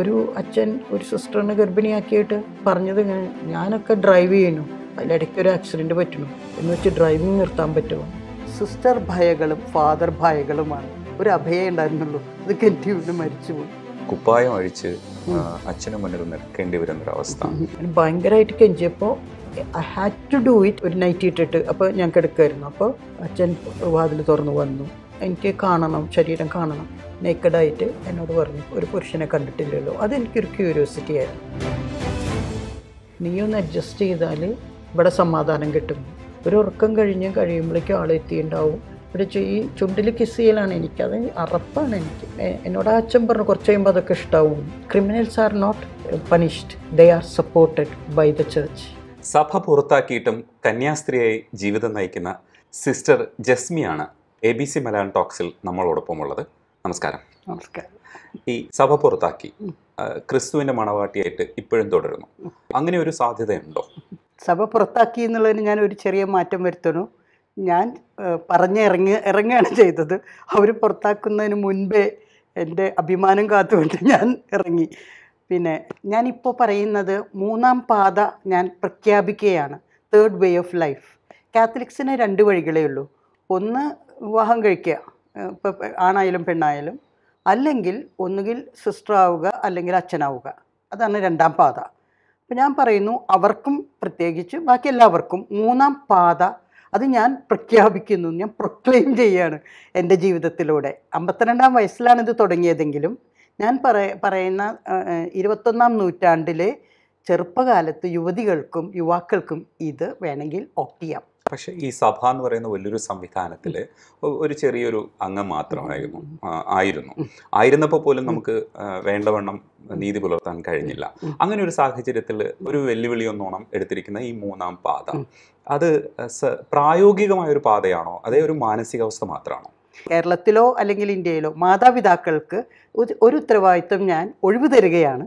ഒരു അച്ഛൻ ഒരു സിസ്റ്ററിനെ ഗർഭിണിയാക്കിയിട്ട് പറഞ്ഞത് ഇങ്ങനെ ഞാനൊക്കെ ഡ്രൈവ് ചെയ്യുന്നു അതിലിടയ്ക്ക് ഒരു ആക്സിഡൻറ്റ് പറ്റുന്നു എന്ന് വെച്ച് ഡ്രൈവിംഗ് നിർത്താൻ പറ്റുമോ സിസ്റ്റർ ഭയകളും ഫാദർ ഭയകളുമാണ് ഒരു അഭയം ഉണ്ടായിരുന്നുള്ളൂ അത് കെറ്റിവിടെ മരിച്ചുപോയി കുപ്പായം അഴിച്ച് അച്ഛനും മുന്നിൽ നിൽക്കേണ്ടി വരുന്നൊരവസ്ഥ ഭയങ്കരമായിട്ട് കെഞ്ചിയപ്പോൾ I had to do it ഒരു നൈറ്റ് ഇട്ടിട്ട് അപ്പോൾ ഞാൻ കിടക്കുമായിരുന്നു അപ്പോൾ അച്ഛൻ വാതിൽ തുറന്ന് വന്നു എനിക്ക് കാണണം ശരീരം കാണണം നേക്കഡായിട്ട് എന്നോട് പറഞ്ഞു ഒരു പുരുഷനെ കണ്ടിട്ടില്ലല്ലോ അതെനിക്കൊരു ക്യൂരിയോസിറ്റി ആയിരുന്നു ഒന്ന് അഡ്ജസ്റ്റ് ചെയ്താൽ ഇവിടെ സമാധാനം കിട്ടും ഒരു ഉറക്കം കഴിഞ്ഞ് കഴിയുമ്പോഴേക്കും എത്തിയിട്ടുണ്ടാവും ഇവിടെ ഈ ചുണ്ടിൽ കിസ് ചെയ്യലാണ് എനിക്ക് അത് അറപ്പാണ് എനിക്ക് എന്നോട് അച്ഛൻ പറഞ്ഞു കുറച്ച് കഴിയുമ്പോൾ അതൊക്കെ ഇഷ്ടമാവും criminals are not punished they are supported by the church സഭ പുറത്താക്കിയിട്ടും കന്യാസ്ത്രീയായി ജീവിതം നയിക്കുന്ന സിസ്റ്റർ ജസ്മിയാണ് എ ബി സി മലയാളം ടോക്സിൽ നമ്മളോടൊപ്പമുള്ളത് നമസ്കാരം നമസ്കാരം ഈ സഭ പുറത്താക്കി ക്രിസ്തുവിന്റെ മണവാട്ടിയായിട്ട് ഇപ്പോഴും തുടരുന്നു അങ്ങനെ ഒരു സാധ്യതയുണ്ടോ സഭ പുറത്താക്കി എന്നുള്ളതിന് ഞാൻ ഒരു ചെറിയ മാറ്റം വരുത്തണു ഞാൻ പറഞ്ഞ ഇറങ്ങി ഇറങ്ങുകയാണ് ചെയ്തത് അവർ പുറത്താക്കുന്നതിന് മുൻപേ എൻ്റെ അഭിമാനം കാത്തുകൊണ്ട് ഞാൻ ഇറങ്ങി പിന്നെ ഞാനിപ്പോൾ പറയുന്നത് മൂന്നാം പാത ഞാൻ പ്രഖ്യാപിക്കുകയാണ് തേർഡ് വേ ഓഫ് ലൈഫ് കാത്തലിക്സിന് രണ്ട് വഴികളേ ഉള്ളൂ ഒന്ന് വിവാഹം കഴിക്കുക ഇപ്പോൾ ആണായാലും പെണ്ണായാലും അല്ലെങ്കിൽ ഒന്നുകിൽ സിസ്റ്റർ ആവുക അല്ലെങ്കിൽ അച്ഛനാവുക അതാണ് രണ്ടാം പാത അപ്പം ഞാൻ പറയുന്നു അവർക്കും പ്രത്യേകിച്ച് ബാക്കി എല്ലാവർക്കും മൂന്നാം പാത അത് ഞാൻ പ്രഖ്യാപിക്കുന്നു ഞാൻ പ്രൊക്ലെയിം ചെയ്യാണ് എൻ്റെ ജീവിതത്തിലൂടെ അമ്പത്തിരണ്ടാം വയസ്സിലാണ് ഇത് തുടങ്ങിയതെങ്കിലും ഞാൻ പറയ പറയുന്ന ഇരുപത്തൊന്നാം നൂറ്റാണ്ടിലെ ചെറുപ്പകാലത്ത് യുവതികൾക്കും യുവാക്കൾക്കും ഇത് വേണമെങ്കിൽ ഓപ്റ്റ് ചെയ്യാം പക്ഷേ ഈ സഭ എന്ന് പറയുന്ന വലിയൊരു സംവിധാനത്തിൽ ഒരു ചെറിയൊരു അംഗം മാത്രമായിരുന്നു ആയിരുന്നു ആയിരുന്നപ്പോൾ പോലും നമുക്ക് വേണ്ടവണ്ണം നീതി പുലർത്താൻ കഴിഞ്ഞില്ല അങ്ങനെ ഒരു സാഹചര്യത്തിൽ ഒരു വെല്ലുവിളി ഒന്നോണം എടുത്തിരിക്കുന്ന ഈ മൂന്നാം പാത അത് പ്രായോഗികമായ ഒരു പാതയാണോ അതേ ഒരു മാനസികാവസ്ഥ മാത്രമാണോ കേരളത്തിലോ അല്ലെങ്കിൽ ഇന്ത്യയിലോ മാതാപിതാക്കൾക്ക് ഒരു ഉത്തരവാദിത്വം ഞാൻ ഒഴിവ് തരികയാണ്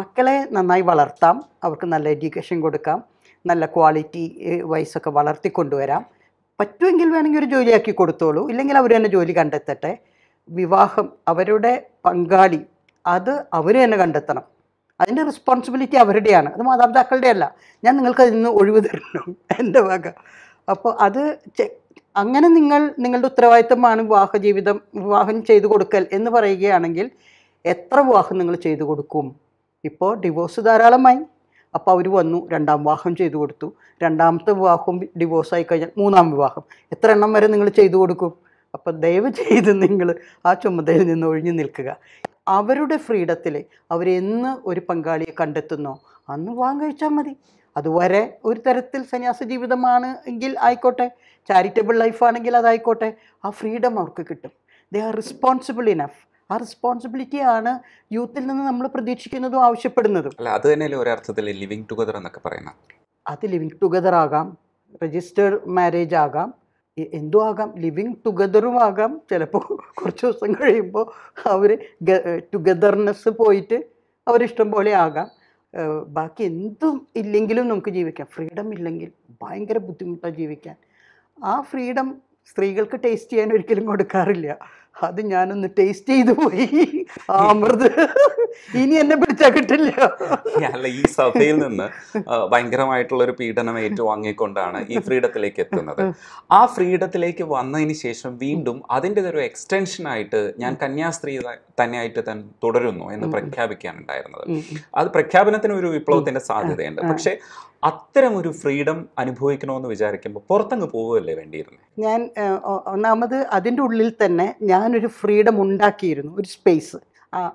മക്കളെ നന്നായി വളർത്താം അവർക്ക് നല്ല എഡ്യൂക്കേഷൻ കൊടുക്കാം നല്ല ക്വാളിറ്റി വൈസൊക്കെ വളർത്തിക്കൊണ്ടുവരാം പറ്റുമെങ്കിൽ വേണമെങ്കിൽ ഒരു ജോലിയാക്കി കൊടുത്തോളൂ ഇല്ലെങ്കിൽ അവർ തന്നെ ജോലി കണ്ടെത്തട്ടെ വിവാഹം അവരുടെ പങ്കാളി അത് അവർ തന്നെ കണ്ടെത്തണം അതിൻ്റെ റെസ്പോൺസിബിലിറ്റി അവരുടെയാണ് അത് മാതാപിതാക്കളുടെ അല്ല ഞാൻ നിങ്ങൾക്ക് അതിൽ നിന്ന് ഒഴിവ് തരണം എൻ്റെ വക അപ്പോൾ അത് അങ്ങനെ നിങ്ങൾ നിങ്ങളുടെ ഉത്തരവാദിത്തമാണ് വിവാഹ ജീവിതം വിവാഹം ചെയ്തു കൊടുക്കൽ എന്ന് പറയുകയാണെങ്കിൽ എത്ര വിവാഹം നിങ്ങൾ ചെയ്തു കൊടുക്കും ഇപ്പോൾ ഡിവോഴ്സ് ധാരാളമായി അപ്പോൾ അവർ വന്നു രണ്ടാം വിവാഹം ചെയ്തു കൊടുത്തു രണ്ടാമത്തെ വിവാഹവും ഡിവോഴ്സായി കഴിഞ്ഞാൽ മൂന്നാം വിവാഹം എത്ര എണ്ണം വരെ നിങ്ങൾ ചെയ്തു കൊടുക്കും അപ്പോൾ ദയവ് ചെയ്ത് നിങ്ങൾ ആ ചുമതലയിൽ നിന്ന് ഒഴിഞ്ഞു നിൽക്കുക അവരുടെ ഫ്രീഡത്തിൽ അവരെന്ന് ഒരു പങ്കാളിയെ കണ്ടെത്തുന്നോ അന്ന് വിവാഹം കഴിച്ചാൽ മതി അതുവരെ ഒരു തരത്തിൽ സന്യാസ ജീവിതമാണ് എങ്കിൽ ആയിക്കോട്ടെ ചാരിറ്റബിൾ ലൈഫാണെങ്കിൽ അതായിക്കോട്ടെ ആ ഫ്രീഡം അവർക്ക് കിട്ടും ദേ ആർ റെസ്പോൺസിബിൾ ഇനഫ് ആ റെസ്പോൺസിബിലിറ്റി ആണ് യൂത്തിൽ നിന്ന് നമ്മൾ പ്രതീക്ഷിക്കുന്നതും ആവശ്യപ്പെടുന്നതും അത് തന്നെയല്ലേ ഒരർത്ഥത്തിൽ ലിവിങ് ടുഗദർ എന്നൊക്കെ പറയുന്നത് അത് ലിവിങ് ടുഗദർ ആകാം രജിസ്റ്റേർഡ് മാരേജ് ആകാം എന്തു ആകാം ലിവിങ് ടുഗദറും ആകാം ചിലപ്പോൾ കുറച്ച് ദിവസം കഴിയുമ്പോൾ അവർ ടുഗദർനെസ് പോയിട്ട് അവരിഷ്ടം പോലെ ആകാം ബാക്കി എന്തും ഇല്ലെങ്കിലും നമുക്ക് ജീവിക്കാം ഫ്രീഡം ഇല്ലെങ്കിൽ ഭയങ്കര ബുദ്ധിമുട്ടാണ് ജീവിക്കാൻ ആ ഫ്രീഡം സ്ത്രീകൾക്ക് ടേസ്റ്റ് ചെയ്യാൻ ഒരിക്കലും കൊടുക്കാറില്ല അത് ഞാനൊന്ന് ടേസ്റ്റ് ചെയ്തു പോയി അമൃത് ഇനി എന്നെ പിടിച്ചാ കിട്ടില്ല അല്ല ഈ സഭയിൽ നിന്ന് ഭയങ്കരമായിട്ടുള്ള ഒരു പീഡനം ഏറ്റുവാങ്ങിക്കൊണ്ടാണ് ഈ ഫ്രീഡത്തിലേക്ക് എത്തുന്നത് ആ ഫ്രീഡത്തിലേക്ക് വന്നതിന് ശേഷം വീണ്ടും അതിൻ്റെ ഒരു എക്സ്റ്റൻഷൻ ആയിട്ട് ഞാൻ കന്യാസ്ത്രീ തന്നെയായിട്ട് തന്നെ തുടരുന്നു എന്ന് പ്രഖ്യാപിക്കാനുണ്ടായിരുന്നത് അത് പ്രഖ്യാപനത്തിന് ഒരു വിപ്ലവത്തിന്റെ സാധ്യതയുണ്ട് പക്ഷേ അത്തരം ഒരു ഫ്രീഡം അനുഭവിക്കണമെന്ന് വിചാരിക്കുമ്പോൾ പുറത്തങ്ങ് പോവുകയല്ലേ വേണ്ടിയിരുന്നു ഞാൻ ഒന്നാമത് അതിൻ്റെ ഉള്ളിൽ തന്നെ ഞാൻ ഞാനൊരു ഫ്രീഡം ഉണ്ടാക്കിയിരുന്നു ഒരു സ്പേസ്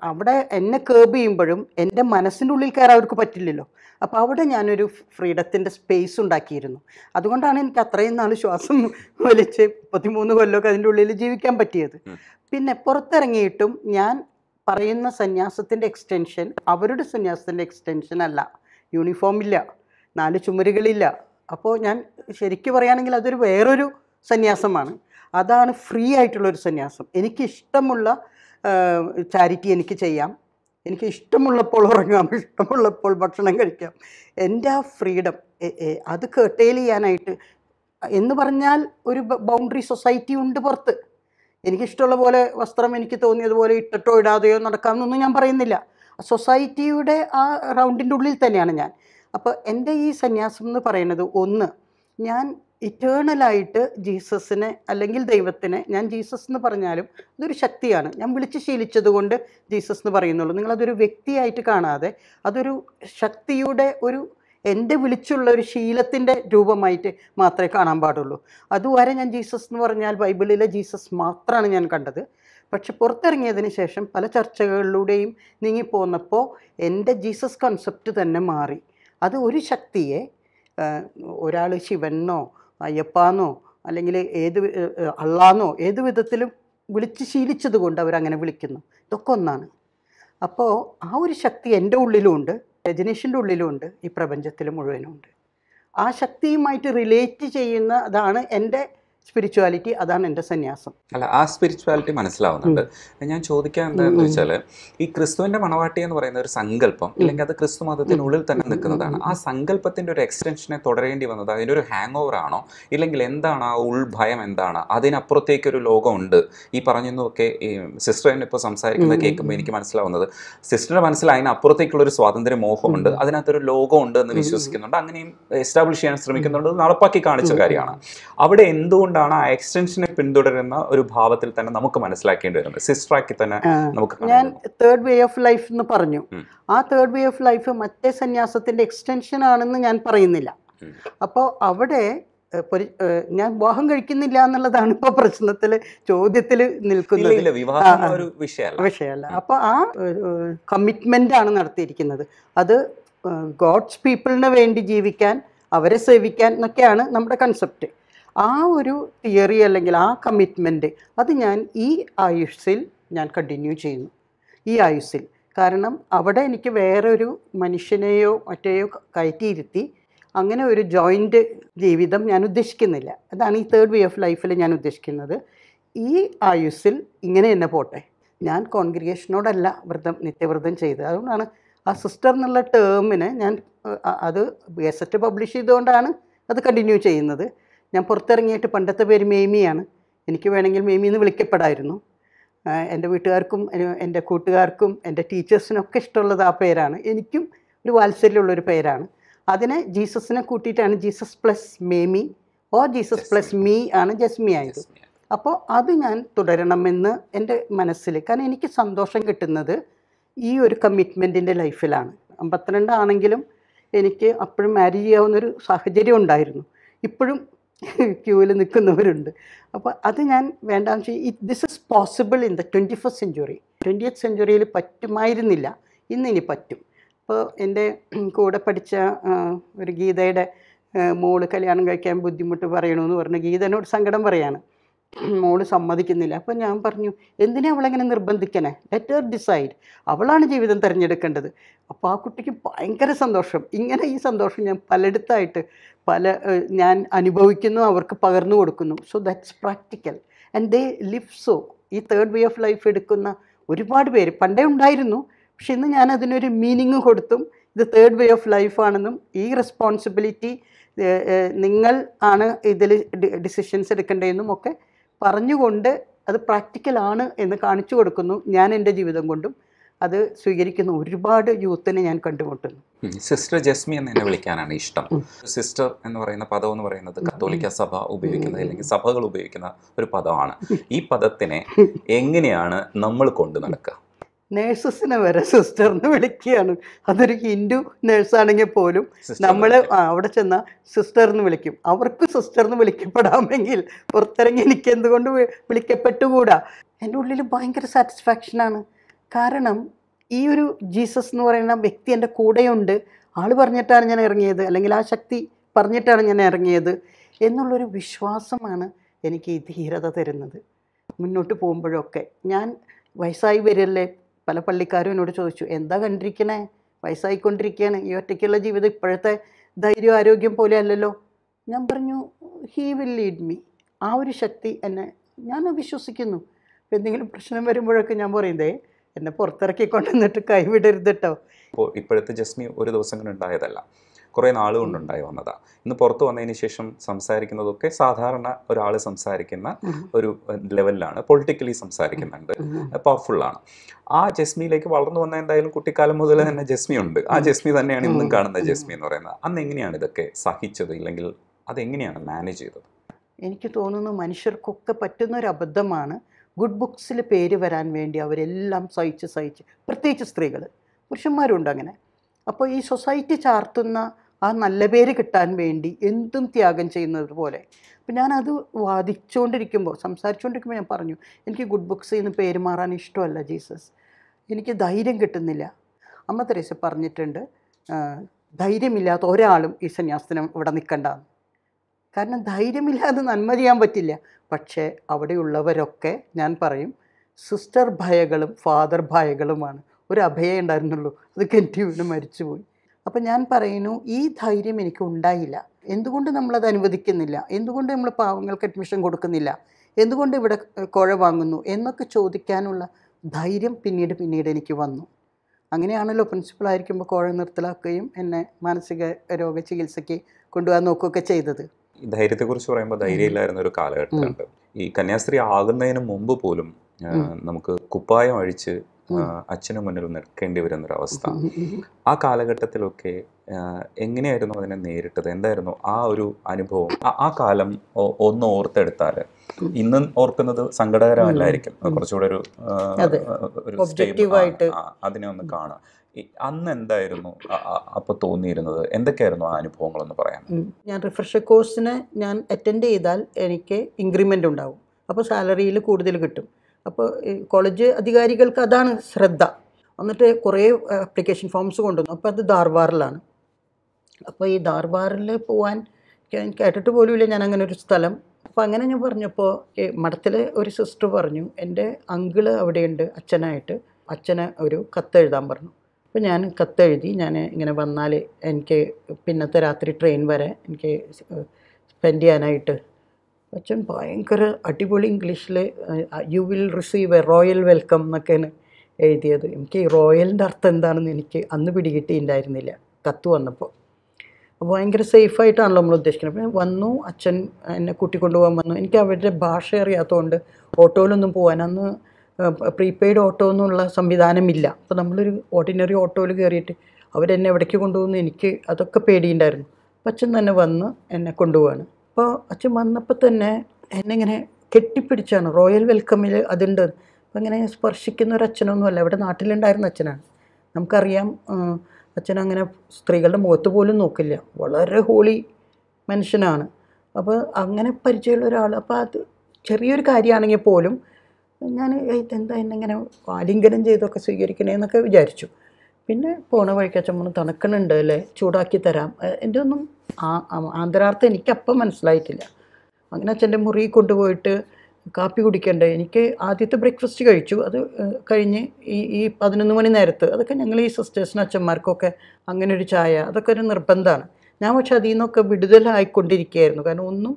അവിടെ എന്നെ കേബ് ചെയ്യുമ്പോഴും എൻ്റെ മനസ്സിൻ്റെ ഉള്ളിൽ കയറാൻ അവർക്ക് പറ്റില്ലല്ലോ അപ്പോൾ അവിടെ ഞാനൊരു ഫ്രീഡത്തിൻ്റെ സ്പേസ് ഉണ്ടാക്കിയിരുന്നു അതുകൊണ്ടാണ് എനിക്ക് അത്രയും നാൾ ശ്വാസം വലിച്ച് മുപ്പത്തിമൂന്ന് കൊല്ലമൊക്കെ അതിൻ്റെ ഉള്ളിൽ ജീവിക്കാൻ പറ്റിയത് പിന്നെ പുറത്തിറങ്ങിയിട്ടും ഞാൻ പറയുന്ന സന്യാസത്തിൻ്റെ എക്സ്റ്റൻഷൻ അവരുടെ സന്യാസത്തിൻ്റെ എക്സ്റ്റൻഷൻ അല്ല യൂണിഫോം ഇല്ല നാല് ചുമരുകളില്ല അപ്പോൾ ഞാൻ ശരിക്കും പറയുകയാണെങ്കിൽ അതൊരു വേറൊരു സന്യാസമാണ് അതാണ് ഫ്രീ ആയിട്ടുള്ളൊരു സന്യാസം എനിക്കിഷ്ടമുള്ള ചാരിറ്റി എനിക്ക് ചെയ്യാം എനിക്ക് ഇഷ്ടമുള്ളപ്പോൾ ഉറങ്ങാം ഇഷ്ടമുള്ളപ്പോൾ ഭക്ഷണം കഴിക്കാം എൻ്റെ ആ ഫ്രീഡം അത് കേട്ടേൽ ചെയ്യാനായിട്ട് എന്ന് പറഞ്ഞാൽ ഒരു ബൗണ്ടറി സൊസൈറ്റി ഉണ്ട് പുറത്ത് എനിക്കിഷ്ടമുള്ള പോലെ വസ്ത്രം എനിക്ക് തോന്നിയതുപോലെ ഇട്ടിട്ടോ ഇടാതെയോ നടക്കാമെന്നൊന്നും ഞാൻ പറയുന്നില്ല സൊസൈറ്റിയുടെ ആ റൗണ്ടിൻ്റെ ഉള്ളിൽ തന്നെയാണ് ഞാൻ അപ്പോൾ എൻ്റെ ഈ സന്യാസം എന്ന് പറയുന്നത് ഒന്ന് ഞാൻ ഇറ്റേണലായിട്ട് ജീസസിനെ അല്ലെങ്കിൽ ദൈവത്തിനെ ഞാൻ ജീസസ് എന്ന് പറഞ്ഞാലും അതൊരു ശക്തിയാണ് ഞാൻ വിളിച്ച് ശീലിച്ചത് കൊണ്ട് ജീസസ് എന്ന് പറയുന്നുള്ളൂ നിങ്ങളതൊരു വ്യക്തിയായിട്ട് കാണാതെ അതൊരു ശക്തിയുടെ ഒരു എൻ്റെ വിളിച്ചുള്ള ഒരു ശീലത്തിൻ്റെ രൂപമായിട്ട് മാത്രമേ കാണാൻ പാടുള്ളൂ അതുവരെ ഞാൻ ജീസസ് എന്ന് പറഞ്ഞാൽ ബൈബിളിലെ ജീസസ് മാത്രമാണ് ഞാൻ കണ്ടത് പക്ഷെ പുറത്തിറങ്ങിയതിന് ശേഷം പല ചർച്ചകളിലൂടെയും നീങ്ങിപ്പോന്നപ്പോൾ എൻ്റെ ജീസസ് കൺസെപ്റ്റ് തന്നെ മാറി അത് ഒരു ശക്തിയെ ഒരാൾ ശിവനോ അയ്യപ്പാന്നോ അല്ലെങ്കിൽ ഏത് അള്ളാന്നോ ഏത് വിധത്തിലും വിളിച്ച് ശീലിച്ചത് കൊണ്ട് അവരങ്ങനെ വിളിക്കുന്നു ഇതൊക്കെ ഒന്നാണ് അപ്പോൾ ആ ഒരു ശക്തി എൻ്റെ ഉള്ളിലുമുണ്ട് രജനീഷിൻ്റെ ഉള്ളിലുമുണ്ട് ഈ പ്രപഞ്ചത്തിൽ മുഴുവനുമുണ്ട് ആ ശക്തിയുമായിട്ട് റിലേറ്റ് ചെയ്യുന്നതാണ് എൻ്റെ സ്പിരിച്വാലിറ്റി അതാണ് എൻ്റെ സന്യാസം അല്ല ആ സ്പിരിച്വാലിറ്റി മനസ്സിലാവുന്നുണ്ട് ഞാൻ ചോദിക്കാൻ എന്താണെന്ന് വെച്ചാൽ ഈ ക്രിസ്തുവിന്റെ മണവാട്ടി എന്ന് പറയുന്ന ഒരു സങ്കല്പം അല്ലെങ്കിൽ അത് ക്രിസ്തു മതത്തിനുള്ളിൽ തന്നെ നിൽക്കുന്നതാണ് ആ സങ്കല്പത്തിന്റെ ഒരു എക്സ്റ്റൻഷനെ തുടരേണ്ടി വന്നത് അതിൻ്റെ ഒരു ഹാങ് ഓവർ ആണോ ഇല്ലെങ്കിൽ എന്താണ് ആ ഉൾഭയം എന്താണ് അതിനപ്പുറത്തേക്ക് ഒരു ലോകമുണ്ട് ഈ പറഞ്ഞൊക്കെ ഈ സിസ്റ്റർ എന്നെ ഇപ്പോൾ സംസാരിക്കുന്നത് കേൾക്കുമ്പോൾ എനിക്ക് മനസ്സിലാവുന്നത് സിസ്റ്ററുടെ മനസ്സിൽ അതിനപ്പുറത്തേക്കുള്ള ഒരു സ്വാതന്ത്ര്യ മോഹമുണ്ട് അതിനകത്തൊരു ലോകമുണ്ട് എന്ന് വിശ്വസിക്കുന്നുണ്ട് അങ്ങനെയും എസ്റ്റാബ്ലിഷ് ചെയ്യാൻ ശ്രമിക്കുന്നുണ്ട് നടപ്പാക്കി കാണിച്ച കാര്യമാണ് അവിടെ എന്തുകൊണ്ട് എന്തുകൊണ്ടാണ് ആ എക്സ്റ്റൻഷനെ പിന്തുടരുന്ന ഒരു ഭാവത്തിൽ തന്നെ നമുക്ക് മനസ്സിലാക്കേണ്ടി വരുന്നത് സിസ്റ്ററാക്കി തന്നെ നമുക്ക് ഞാൻ തേർഡ് വേ ഓഫ് ലൈഫ് എന്ന് പറഞ്ഞു ആ തേർഡ് വേ ഓഫ് ലൈഫ് മറ്റേ സന്യാസത്തിന്റെ എക്സ്റ്റൻഷൻ ആണെന്ന് ഞാൻ പറയുന്നില്ല അപ്പോൾ അവിടെ ഞാൻ വിവാഹം കഴിക്കുന്നില്ല എന്നുള്ളതാണ് ഇപ്പൊ പ്രശ്നത്തിൽ ചോദ്യത്തിൽ നിൽക്കുന്നത് വിഷയമല്ല അപ്പൊ ആ കമ്മിറ്റ്മെന്റ് ആണ് നടത്തിയിരിക്കുന്നത് അത് ഗോഡ്സ് പീപ്പിളിന് വേണ്ടി ജീവിക്കാൻ അവരെ സേവിക്കാൻ എന്നൊക്കെയാണ് നമ്മുടെ കൺസെപ്റ്റ് ആ ഒരു തിയറി അല്ലെങ്കിൽ ആ കമ്മിറ്റ്മെൻറ്റ് അത് ഞാൻ ഈ ആയുസ്സിൽ ഞാൻ കണ്ടിന്യൂ ചെയ്യുന്നു ഈ ആയുസിൽ കാരണം അവിടെ എനിക്ക് വേറൊരു മനുഷ്യനെയോ മറ്റേയോ കയറ്റിയിരുത്തി അങ്ങനെ ഒരു ജോയിൻ്റ് ജീവിതം ഞാൻ ഉദ്ദേശിക്കുന്നില്ല അതാണ് ഈ തേർഡ് വേ ഓഫ് ലൈഫിൽ ഞാൻ ഉദ്ദേശിക്കുന്നത് ഈ ആയുസിൽ ഇങ്ങനെ തന്നെ പോട്ടെ ഞാൻ കോൺഗ്രിഗേഷനോടല്ല വ്രതം നിത്യവ്രതം ചെയ്ത് അതുകൊണ്ടാണ് ആ സിസ്റ്റർ എന്നുള്ള ടേമിന് ഞാൻ അത് ഗസറ്റ് പബ്ലിഷ് ചെയ്തുകൊണ്ടാണ് അത് കണ്ടിന്യൂ ചെയ്യുന്നത് ഞാൻ പുറത്തിറങ്ങിയിട്ട് പണ്ടത്തെ പേര് മേമിയാണ് എനിക്ക് വേണമെങ്കിൽ മേമി എന്ന് വിളിക്കപ്പെടായിരുന്നു എൻ്റെ വീട്ടുകാർക്കും എൻ്റെ കൂട്ടുകാർക്കും എൻ്റെ ടീച്ചേഴ്സിനൊക്കെ ഇഷ്ടമുള്ളത് ആ പേരാണ് എനിക്കും ഒരു വാത്സല്യമുള്ളൊരു പേരാണ് അതിനെ ജീസസിനെ കൂട്ടിയിട്ടാണ് ജീസസ് പ്ലസ് മേമി ഓർ ജീസസ് പ്ലസ് മീ ആണ് ജസ്മി ആയത് അപ്പോൾ അത് ഞാൻ തുടരണമെന്ന് എൻ്റെ മനസ്സിൽ കാരണം എനിക്ക് സന്തോഷം കിട്ടുന്നത് ഈ ഒരു കമ്മിറ്റ്മെൻറ്റിൻ്റെ ലൈഫിലാണ് അമ്പത്തിരണ്ട് ആണെങ്കിലും എനിക്ക് അപ്പോഴും മാരേജ് ചെയ്യാവുന്നൊരു സാഹചര്യം ഉണ്ടായിരുന്നു ഇപ്പോഴും ക്യൂവിൽ നിൽക്കുന്നവരുണ്ട് അപ്പോൾ അത് ഞാൻ വേണ്ടാന്ന് വെച്ചാൽ it this is possible in the twenty first century twentieth സെഞ്ചുറിയിൽ പറ്റുമായിരുന്നില്ല ഇന്നിനി പറ്റും അപ്പോൾ എൻ്റെ കൂടെ പഠിച്ച ഒരു ഗീതയുടെ മോള് കല്യാണം കഴിക്കാൻ ബുദ്ധിമുട്ട് പറയണമെന്ന് പറഞ്ഞ് ഗീതനോട് സങ്കടം പറയാണ് മോള് സമ്മതിക്കുന്നില്ല അപ്പോൾ ഞാൻ പറഞ്ഞു എന്തിനാ അവളെങ്ങനെ നിർബന്ധിക്കണേ ലെറ്റർ ഡിസൈഡ് അവളാണ് ജീവിതം തിരഞ്ഞെടുക്കേണ്ടത് അപ്പോൾ ആ കുട്ടിക്ക് ഭയങ്കര സന്തോഷം ഇങ്ങനെ ഈ സന്തോഷം ഞാൻ പലയിടത്തായിട്ട് പല ഞാൻ അനുഭവിക്കുന്നു അവർക്ക് പകർന്നു കൊടുക്കുന്നു so that's practical and they live so ഈ തേർഡ് വേ ഓഫ് ലൈഫ് എടുക്കുന്ന ഒരുപാട് പേര് പണ്ടേ ഉണ്ടായിരുന്നു പക്ഷെ ഇന്ന് ഞാൻ അതിനൊരു മീനിങ് കൊടുത്തും ഇത് തേർഡ് വേ ഓഫ് ലൈഫാണെന്നും ഈ റെസ്പോൺസിബിലിറ്റി നിങ്ങൾ ആണ് ഇതിൽ ഡിസിഷൻസ് എടുക്കേണ്ടതെന്നും ഒക്കെ പറഞ്ഞുകൊണ്ട് അത് പ്രാക്ടിക്കലാണ് എന്ന് കാണിച്ചു കൊടുക്കുന്നു ഞാൻ എൻ്റെ ജീവിതം കൊണ്ടും അത് സ്വീകരിക്കുന്ന ഒരുപാട് യൂത്തിനെ ഞാൻ കണ്ടുമുട്ടുന്നു സിസ്റ്റർ ജസ്മി എന്ന് എന്നെ വിളിക്കാനാണ് ഇഷ്ടം സിസ്റ്റർ എന്ന് പറയുന്ന പദം എന്ന് പറയുന്നത് കത്തോലിക്ക സഭ ഉപയോഗിക്കുന്ന അല്ലെങ്കിൽ സഭകൾ ഉപയോഗിക്കുന്ന ഒരു പദമാണ് ഈ പദത്തിനെ എങ്ങനെയാണ് നമ്മൾ കൊണ്ടു നടക്കുക നേഴ്സസിനെ വരെ സിസ്റ്റർ എന്ന് വിളിക്കുകയാണ് അതൊരു ഹിന്ദു നേഴ്സാണെങ്കിൽ പോലും നമ്മൾ അവിടെ ചെന്ന സിസ്റ്റർ എന്ന് വിളിക്കും അവർക്ക് സിസ്റ്റർ എന്ന് വിളിക്കപ്പെടാമെങ്കിൽ പുറത്തിറങ്ങി എനിക്ക് എന്തുകൊണ്ട് വിളിക്കപ്പെട്ടുകൂടാ എൻ്റെ ഉള്ളിൽ ഭയങ്കര സാറ്റിസ്ഫാക്ഷനാണ് കാരണം ഈ ഒരു ജീസസ് എന്ന് പറയുന്ന വ്യക്തി എൻ്റെ കൂടെയുണ്ട് ആൾ പറഞ്ഞിട്ടാണ് ഞാൻ ഇറങ്ങിയത് അല്ലെങ്കിൽ ആ ശക്തി പറഞ്ഞിട്ടാണ് ഞാൻ ഇറങ്ങിയത് എന്നുള്ളൊരു വിശ്വാസമാണ് എനിക്ക് ഈ ധീരത തരുന്നത് മുന്നോട്ട് പോകുമ്പോഴൊക്കെ ഞാൻ വയസ്സായി വരല്ലേ പല പള്ളിക്കാരും എന്നോട് ചോദിച്ചു എന്താ കണ്ടിരിക്കണേ വയസ്സായിക്കൊണ്ടിരിക്കുകയാണ് ഈ ഒറ്റയ്ക്കുള്ള ജീവിതം ഇപ്പോഴത്തെ ധൈര്യം ആരോഗ്യം പോലെ അല്ലല്ലോ ഞാൻ പറഞ്ഞു ഹീ വിൽ ലീഡ് മീ ആ ഒരു ശക്തി എന്നെ ഞാൻ വിശ്വസിക്കുന്നു എന്തെങ്കിലും പ്രശ്നം വരുമ്പോഴൊക്കെ ഞാൻ പറയുന്നതേ എന്നെ പുറത്തിറക്കി കൊണ്ടുവന്നിട്ട് കൈവിടരുത് കേട്ടോ ഇപ്പോഴത്തെ ജസ്മി ഒരു ദിവസം കൊണ്ട് ഉണ്ടായതല്ല കുറേ നാൾ കൊണ്ടുണ്ടായി വന്നതാണ് ഇന്ന് പുറത്തു വന്നതിന് ശേഷം സംസാരിക്കുന്നതൊക്കെ സാധാരണ ഒരാൾ സംസാരിക്കുന്ന ഒരു ലെവലിലാണ് പൊളിറ്റിക്കലി സംസാരിക്കുന്നുണ്ട് പവർഫുള്ളാണ് ആ ജസ്മിയിലേക്ക് വളർന്നു വന്ന എന്തായാലും കുട്ടിക്കാലം മുതൽ തന്നെ ജസ്മി ഉണ്ട് ആ ജസ്മി തന്നെയാണ് ഇന്നും കാണുന്ന ജസ്മി എന്ന് പറയുന്നത് അന്ന് എങ്ങനെയാണ് ഇതൊക്കെ സഹിച്ചത് ഇല്ലെങ്കിൽ അതെങ്ങനെയാണ് മാനേജ് ചെയ്തത് എനിക്ക് തോന്നുന്നു മനുഷ്യർക്കൊക്കെ പറ്റുന്ന ഒരു അബദ്ധമാണ് ഗുഡ് ബുക്സിൽ പേര് വരാൻ വേണ്ടി അവരെല്ലാം സഹിച്ച് സഹിച്ച് പ്രത്യേകിച്ച് സ്ത്രീകൾ പുരുഷന്മാരുണ്ട് അങ്ങനെ അപ്പോൾ ഈ സൊസൈറ്റി ചാർത്തുന്ന ആ നല്ല പേര് കിട്ടാൻ വേണ്ടി എന്തും ത്യാഗം ചെയ്യുന്നത് പോലെ അപ്പം ഞാനത് വാദിച്ചുകൊണ്ടിരിക്കുമ്പോൾ സംസാരിച്ചുകൊണ്ടിരിക്കുമ്പോൾ ഞാൻ പറഞ്ഞു എനിക്ക് ഗുഡ് ബുക്സ് നിന്ന് പേര് മാറാൻ ഇഷ്ടമല്ല ജീസസ് എനിക്ക് ധൈര്യം കിട്ടുന്നില്ല അമ്മ തെരേശ പറഞ്ഞിട്ടുണ്ട് ധൈര്യമില്ലാത്ത ഒരാളും ഈ സന്യാസത്തിന് ഇവിടെ നിൽക്കണ്ടെന്ന് കാരണം ധൈര്യമില്ലാതെ നന്മ ചെയ്യാൻ പറ്റില്ല പക്ഷേ അവിടെയുള്ളവരൊക്കെ ഞാൻ പറയും സിസ്റ്റർ ഭയകളും ഫാദർ ഭയകളുമാണ് ഒരു അഭയേ ഉണ്ടായിരുന്നുള്ളൂ അത് കെൻറ്റീവിന് മരിച്ചുപോയി അപ്പം ഞാൻ പറയുന്നു ഈ ധൈര്യം എനിക്ക് ഉണ്ടായില്ല എന്തുകൊണ്ട് നമ്മളത് അനുവദിക്കുന്നില്ല എന്തുകൊണ്ട് നമ്മൾ പാവങ്ങൾക്ക് അഡ്മിഷൻ കൊടുക്കുന്നില്ല എന്തുകൊണ്ട് ഇവിടെ കുഴ വാങ്ങുന്നു എന്നൊക്കെ ചോദിക്കാനുള്ള ധൈര്യം പിന്നീട് പിന്നീട് എനിക്ക് വന്നു അങ്ങനെയാണല്ലോ പ്രിൻസിപ്പൾ ആയിരിക്കുമ്പോൾ കോഴ നിർത്തലാക്കുകയും എന്നെ മാനസിക രോഗ ചികിത്സയ്ക്ക് കൊണ്ടുപോകാൻ നോക്കുകയൊക്കെ ചെയ്തത് ധൈര്യത്തെക്കുറിച്ച് പറയുമ്പോൾ ധൈര്യമില്ലായിരുന്ന ഒരു കാലഘട്ടമുണ്ട് ഈ കന്യാസ്ത്രീ ആകുന്നതിന് മുമ്പ് പോലും നമുക്ക് കുപ്പായം അഴിച്ച് അച്ഛന് മുന്നിൽ നിൽക്കേണ്ടി വരുന്നൊരവസ്ഥ ആ കാലഘട്ടത്തിലൊക്കെ എങ്ങനെയായിരുന്നു അതിനെ നേരിട്ടത് എന്തായിരുന്നു ആ ഒരു അനുഭവം ആ കാലം ഒന്ന് ഓർത്തെടുത്താൽ ഇന്ന് ഓർക്കുന്നത് സങ്കടകരമല്ലായിരിക്കും കുറച്ചുകൂടെ ഒരു അതിനെ ഒന്ന് കാണാം അന്ന് എന്തായിരുന്നു അപ്പോൾ തോന്നിയിരുന്നത് എന്തൊക്കെയായിരുന്നു ആ അനുഭവങ്ങൾ എന്ന് പറയാൻ ഞാൻ റിഫ്രഷർ കോഴ്സിന് ഞാൻ അറ്റൻഡ് ചെയ്താൽ എനിക്ക് ഇൻക്രിമെന്റ് ഉണ്ടാവും അപ്പോൾ സാലറിയിൽ കൂടുതൽ കിട്ടും അപ്പോൾ കോളേജ് അധികാരികൾക്ക് അതാണ് ശ്രദ്ധ എന്നിട്ട് കുറേ അപ്ലിക്കേഷൻ ഫോംസ് കൊണ്ടുവന്നു അപ്പോൾ അത് ധാർവാറിലാണ് അപ്പോൾ ഈ ധാർവാറിൽ പോകാൻ കേട്ടിട്ട് പോലുമില്ല ഞാൻ അങ്ങനെ ഒരു സ്ഥലം അപ്പോൾ അങ്ങനെ ഞാൻ പറഞ്ഞപ്പോൾ മഠത്തിൽ ഒരു സിസ്റ്റർ പറഞ്ഞു എൻ്റെ അങ്കിള് അവിടെയുണ്ട് അച്ഛനായിട്ട് അച്ഛന് ഒരു കത്തെഴുതാൻ പറഞ്ഞു അപ്പോൾ ഞാൻ കത്തെഴുതി ഞാൻ ഇങ്ങനെ വന്നാൽ എനിക്ക് പിന്നത്തെ രാത്രി ട്രെയിൻ വരെ എനിക്ക് സ്പെൻഡ് ചെയ്യാനായിട്ട് അച്ഛൻ ഭയങ്കര അടിപൊളി ഇംഗ്ലീഷിൽ you will receive a royal welcome എന്നൊക്കെയാണ് എഴുതിയത് എനിക്ക് ഈ റോയലിൻ്റെ അർത്ഥം എന്താണെന്ന് എനിക്ക് അന്ന് പിടികിട്ടിയിട്ടുണ്ടായിരുന്നില്ല കത്ത് വന്നപ്പോൾ അപ്പോൾ ഭയങ്കര സേഫായിട്ടാണല്ലോ നമ്മൾ ഉദ്ദേശിക്കുന്നത് പിന്നെ വന്നു അച്ഛൻ എന്നെ കൂട്ടിക്കൊണ്ടുപോകാൻ പോകാൻ വന്നു എനിക്ക് അവരുടെ ഭാഷ അറിയാത്തതുകൊണ്ട് ഓട്ടോയിലൊന്നും പോകാൻ അന്ന് പ്രീപെയ്ഡ് ഓട്ടോ എന്നുള്ള സംവിധാനമില്ല അപ്പോൾ നമ്മളൊരു ഓർഡിനറി ഓട്ടോയിൽ കയറിയിട്ട് അവരെന്നെ എവിടേക്ക് കൊണ്ടുപോകുന്നു എനിക്ക് അതൊക്കെ പേടിയുണ്ടായിരുന്നു അച്ഛൻ തന്നെ വന്ന് എന്നെ കൊണ്ടുപോവാണ് അപ്പോൾ അച്ഛൻ വന്നപ്പോൾ തന്നെ എന്നെ ഇങ്ങനെ കെട്ടിപ്പിടിച്ചാണ് റോയൽ വെൽക്കമിൽ അതുണ്ട് അപ്പം ഇങ്ങനെ സ്പർശിക്കുന്ന ഒരു അച്ഛനൊന്നുമല്ല ഇവിടെ നാട്ടിലുണ്ടായിരുന്ന അച്ഛനാണ് നമുക്കറിയാം അച്ഛൻ അങ്ങനെ സ്ത്രീകളുടെ മുഖത്ത് പോലും നോക്കില്ല വളരെ ഹോളി മനുഷ്യനാണ് അപ്പോൾ അങ്ങനെ പരിചയമുള്ള ഒരാൾ അപ്പോൾ അത് ചെറിയൊരു കാര്യമാണെങ്കിൽ പോലും ഞാൻ ഇതെന്താ എന്നെ ഇങ്ങനെ ആലിംഗനം ചെയ്തൊക്കെ സ്വീകരിക്കണേ എന്നൊക്കെ വിചാരിച്ചു പിന്നെ പോണ വഴിക്ക് അച്ഛമ്മ തണുക്കണുണ്ട് അല്ലേ ചൂടാക്കി തരാം എൻ്റെ ഒന്നും ആന്തരാർത്ഥം എനിക്കപ്പം മനസ്സിലായിട്ടില്ല അങ്ങനെ അച്ഛൻ്റെ മുറി കൊണ്ടുപോയിട്ട് കാപ്പി കുടിക്കണ്ടേ എനിക്ക് ആദ്യത്തെ ബ്രേക്ക്ഫാസ്റ്റ് കഴിച്ചു അത് കഴിഞ്ഞ് ഈ ഈ പതിനൊന്ന് മണി നേരത്ത് അതൊക്കെ ഞങ്ങൾ ഈ സിസ്റ്റേഴ്സിന് അച്ഛന്മാർക്കൊക്കെ അങ്ങനെ ഒരു ചായ അതൊക്കെ ഒരു നിർബന്ധമാണ് ഞാൻ പക്ഷെ അതിൽ നിന്നൊക്കെ വിടുതലായിക്കൊണ്ടിരിക്കുകയായിരുന്നു കാരണം ഒന്നും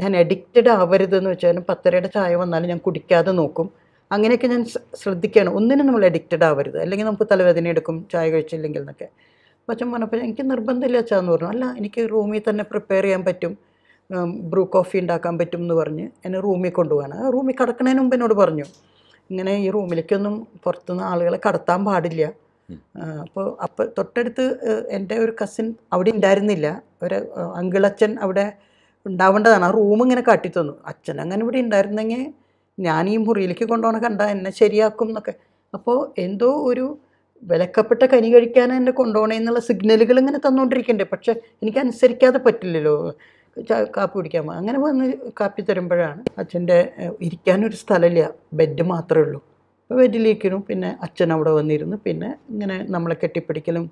ഞാൻ അഡിക്റ്റഡ് ആവരുതെന്ന് വെച്ചാൽ പത്തരയുടെ ചായ വന്നാലും ഞാൻ കുടിക്കാതെ നോക്കും അങ്ങനെയൊക്കെ ഞാൻ ശ്രദ്ധിക്കുകയാണ് ഒന്നിനും നമ്മൾ അഡിക്റ്റഡ് ആവരുത് അല്ലെങ്കിൽ നമുക്ക് തലവേദന എടുക്കും ചായ കഴിച്ചില്ലെങ്കിൽ എന്നൊക്കെ അച്ഛൻ പറഞ്ഞപ്പോൾ എനിക്ക് നിർബന്ധമില്ല അച്ഛാ എന്ന് പറഞ്ഞു അല്ല എനിക്ക് റൂമിൽ തന്നെ പ്രിപ്പയർ ചെയ്യാൻ പറ്റും ബ്രൂ കോഫി ഉണ്ടാക്കാൻ പറ്റും എന്ന് പറഞ്ഞ് എന്നെ റൂമിൽ കൊണ്ടുപോകാൻ ആ റൂമിൽ കടക്കണതിന് മുമ്പ് എന്നോട് പറഞ്ഞു ഇങ്ങനെ ഈ റൂമിലേക്കൊന്നും പുറത്തുനിന്ന് ആളുകളെ കടത്താൻ പാടില്ല അപ്പോൾ അപ്പോൾ തൊട്ടടുത്ത് എൻ്റെ ഒരു കസിൻ അവിടെ ഉണ്ടായിരുന്നില്ല ഒരു അങ്കിളച്ഛൻ അവിടെ ഉണ്ടാവേണ്ടതാണ് ആ റൂം ഇങ്ങനെ കാട്ടിത്തന്നു അച്ഛൻ അങ്ങനെ ഇവിടെ ഉണ്ടായിരുന്നെങ്കിൽ ഞാൻ ഈ മുറിയിലേക്ക് കൊണ്ടുപോകണ കണ്ട എന്നെ ശരിയാക്കും എന്നൊക്കെ അപ്പോൾ എന്തോ ഒരു വിലക്കപ്പെട്ട കനി കഴിക്കാൻ എന്നെ കൊണ്ടുപോകണേ എന്നുള്ള സിഗ്നലുകൾ ഇങ്ങനെ തന്നുകൊണ്ടിരിക്കണ്ടേ പക്ഷെ എനിക്ക് അനുസരിക്കാതെ പറ്റില്ലല്ലോ കാപ്പി കുടിക്കാൻ അങ്ങനെ വന്ന് കാപ്പി തരുമ്പോഴാണ് അച്ഛൻ്റെ ഇരിക്കാനൊരു സ്ഥലമില്ല ബെഡ് മാത്രമേ ഉള്ളൂ അപ്പോൾ ബെഡിലിരിക്കുന്നു പിന്നെ അച്ഛൻ അവിടെ വന്നിരുന്നു പിന്നെ ഇങ്ങനെ നമ്മളെ കെട്ടിപ്പിടിക്കലും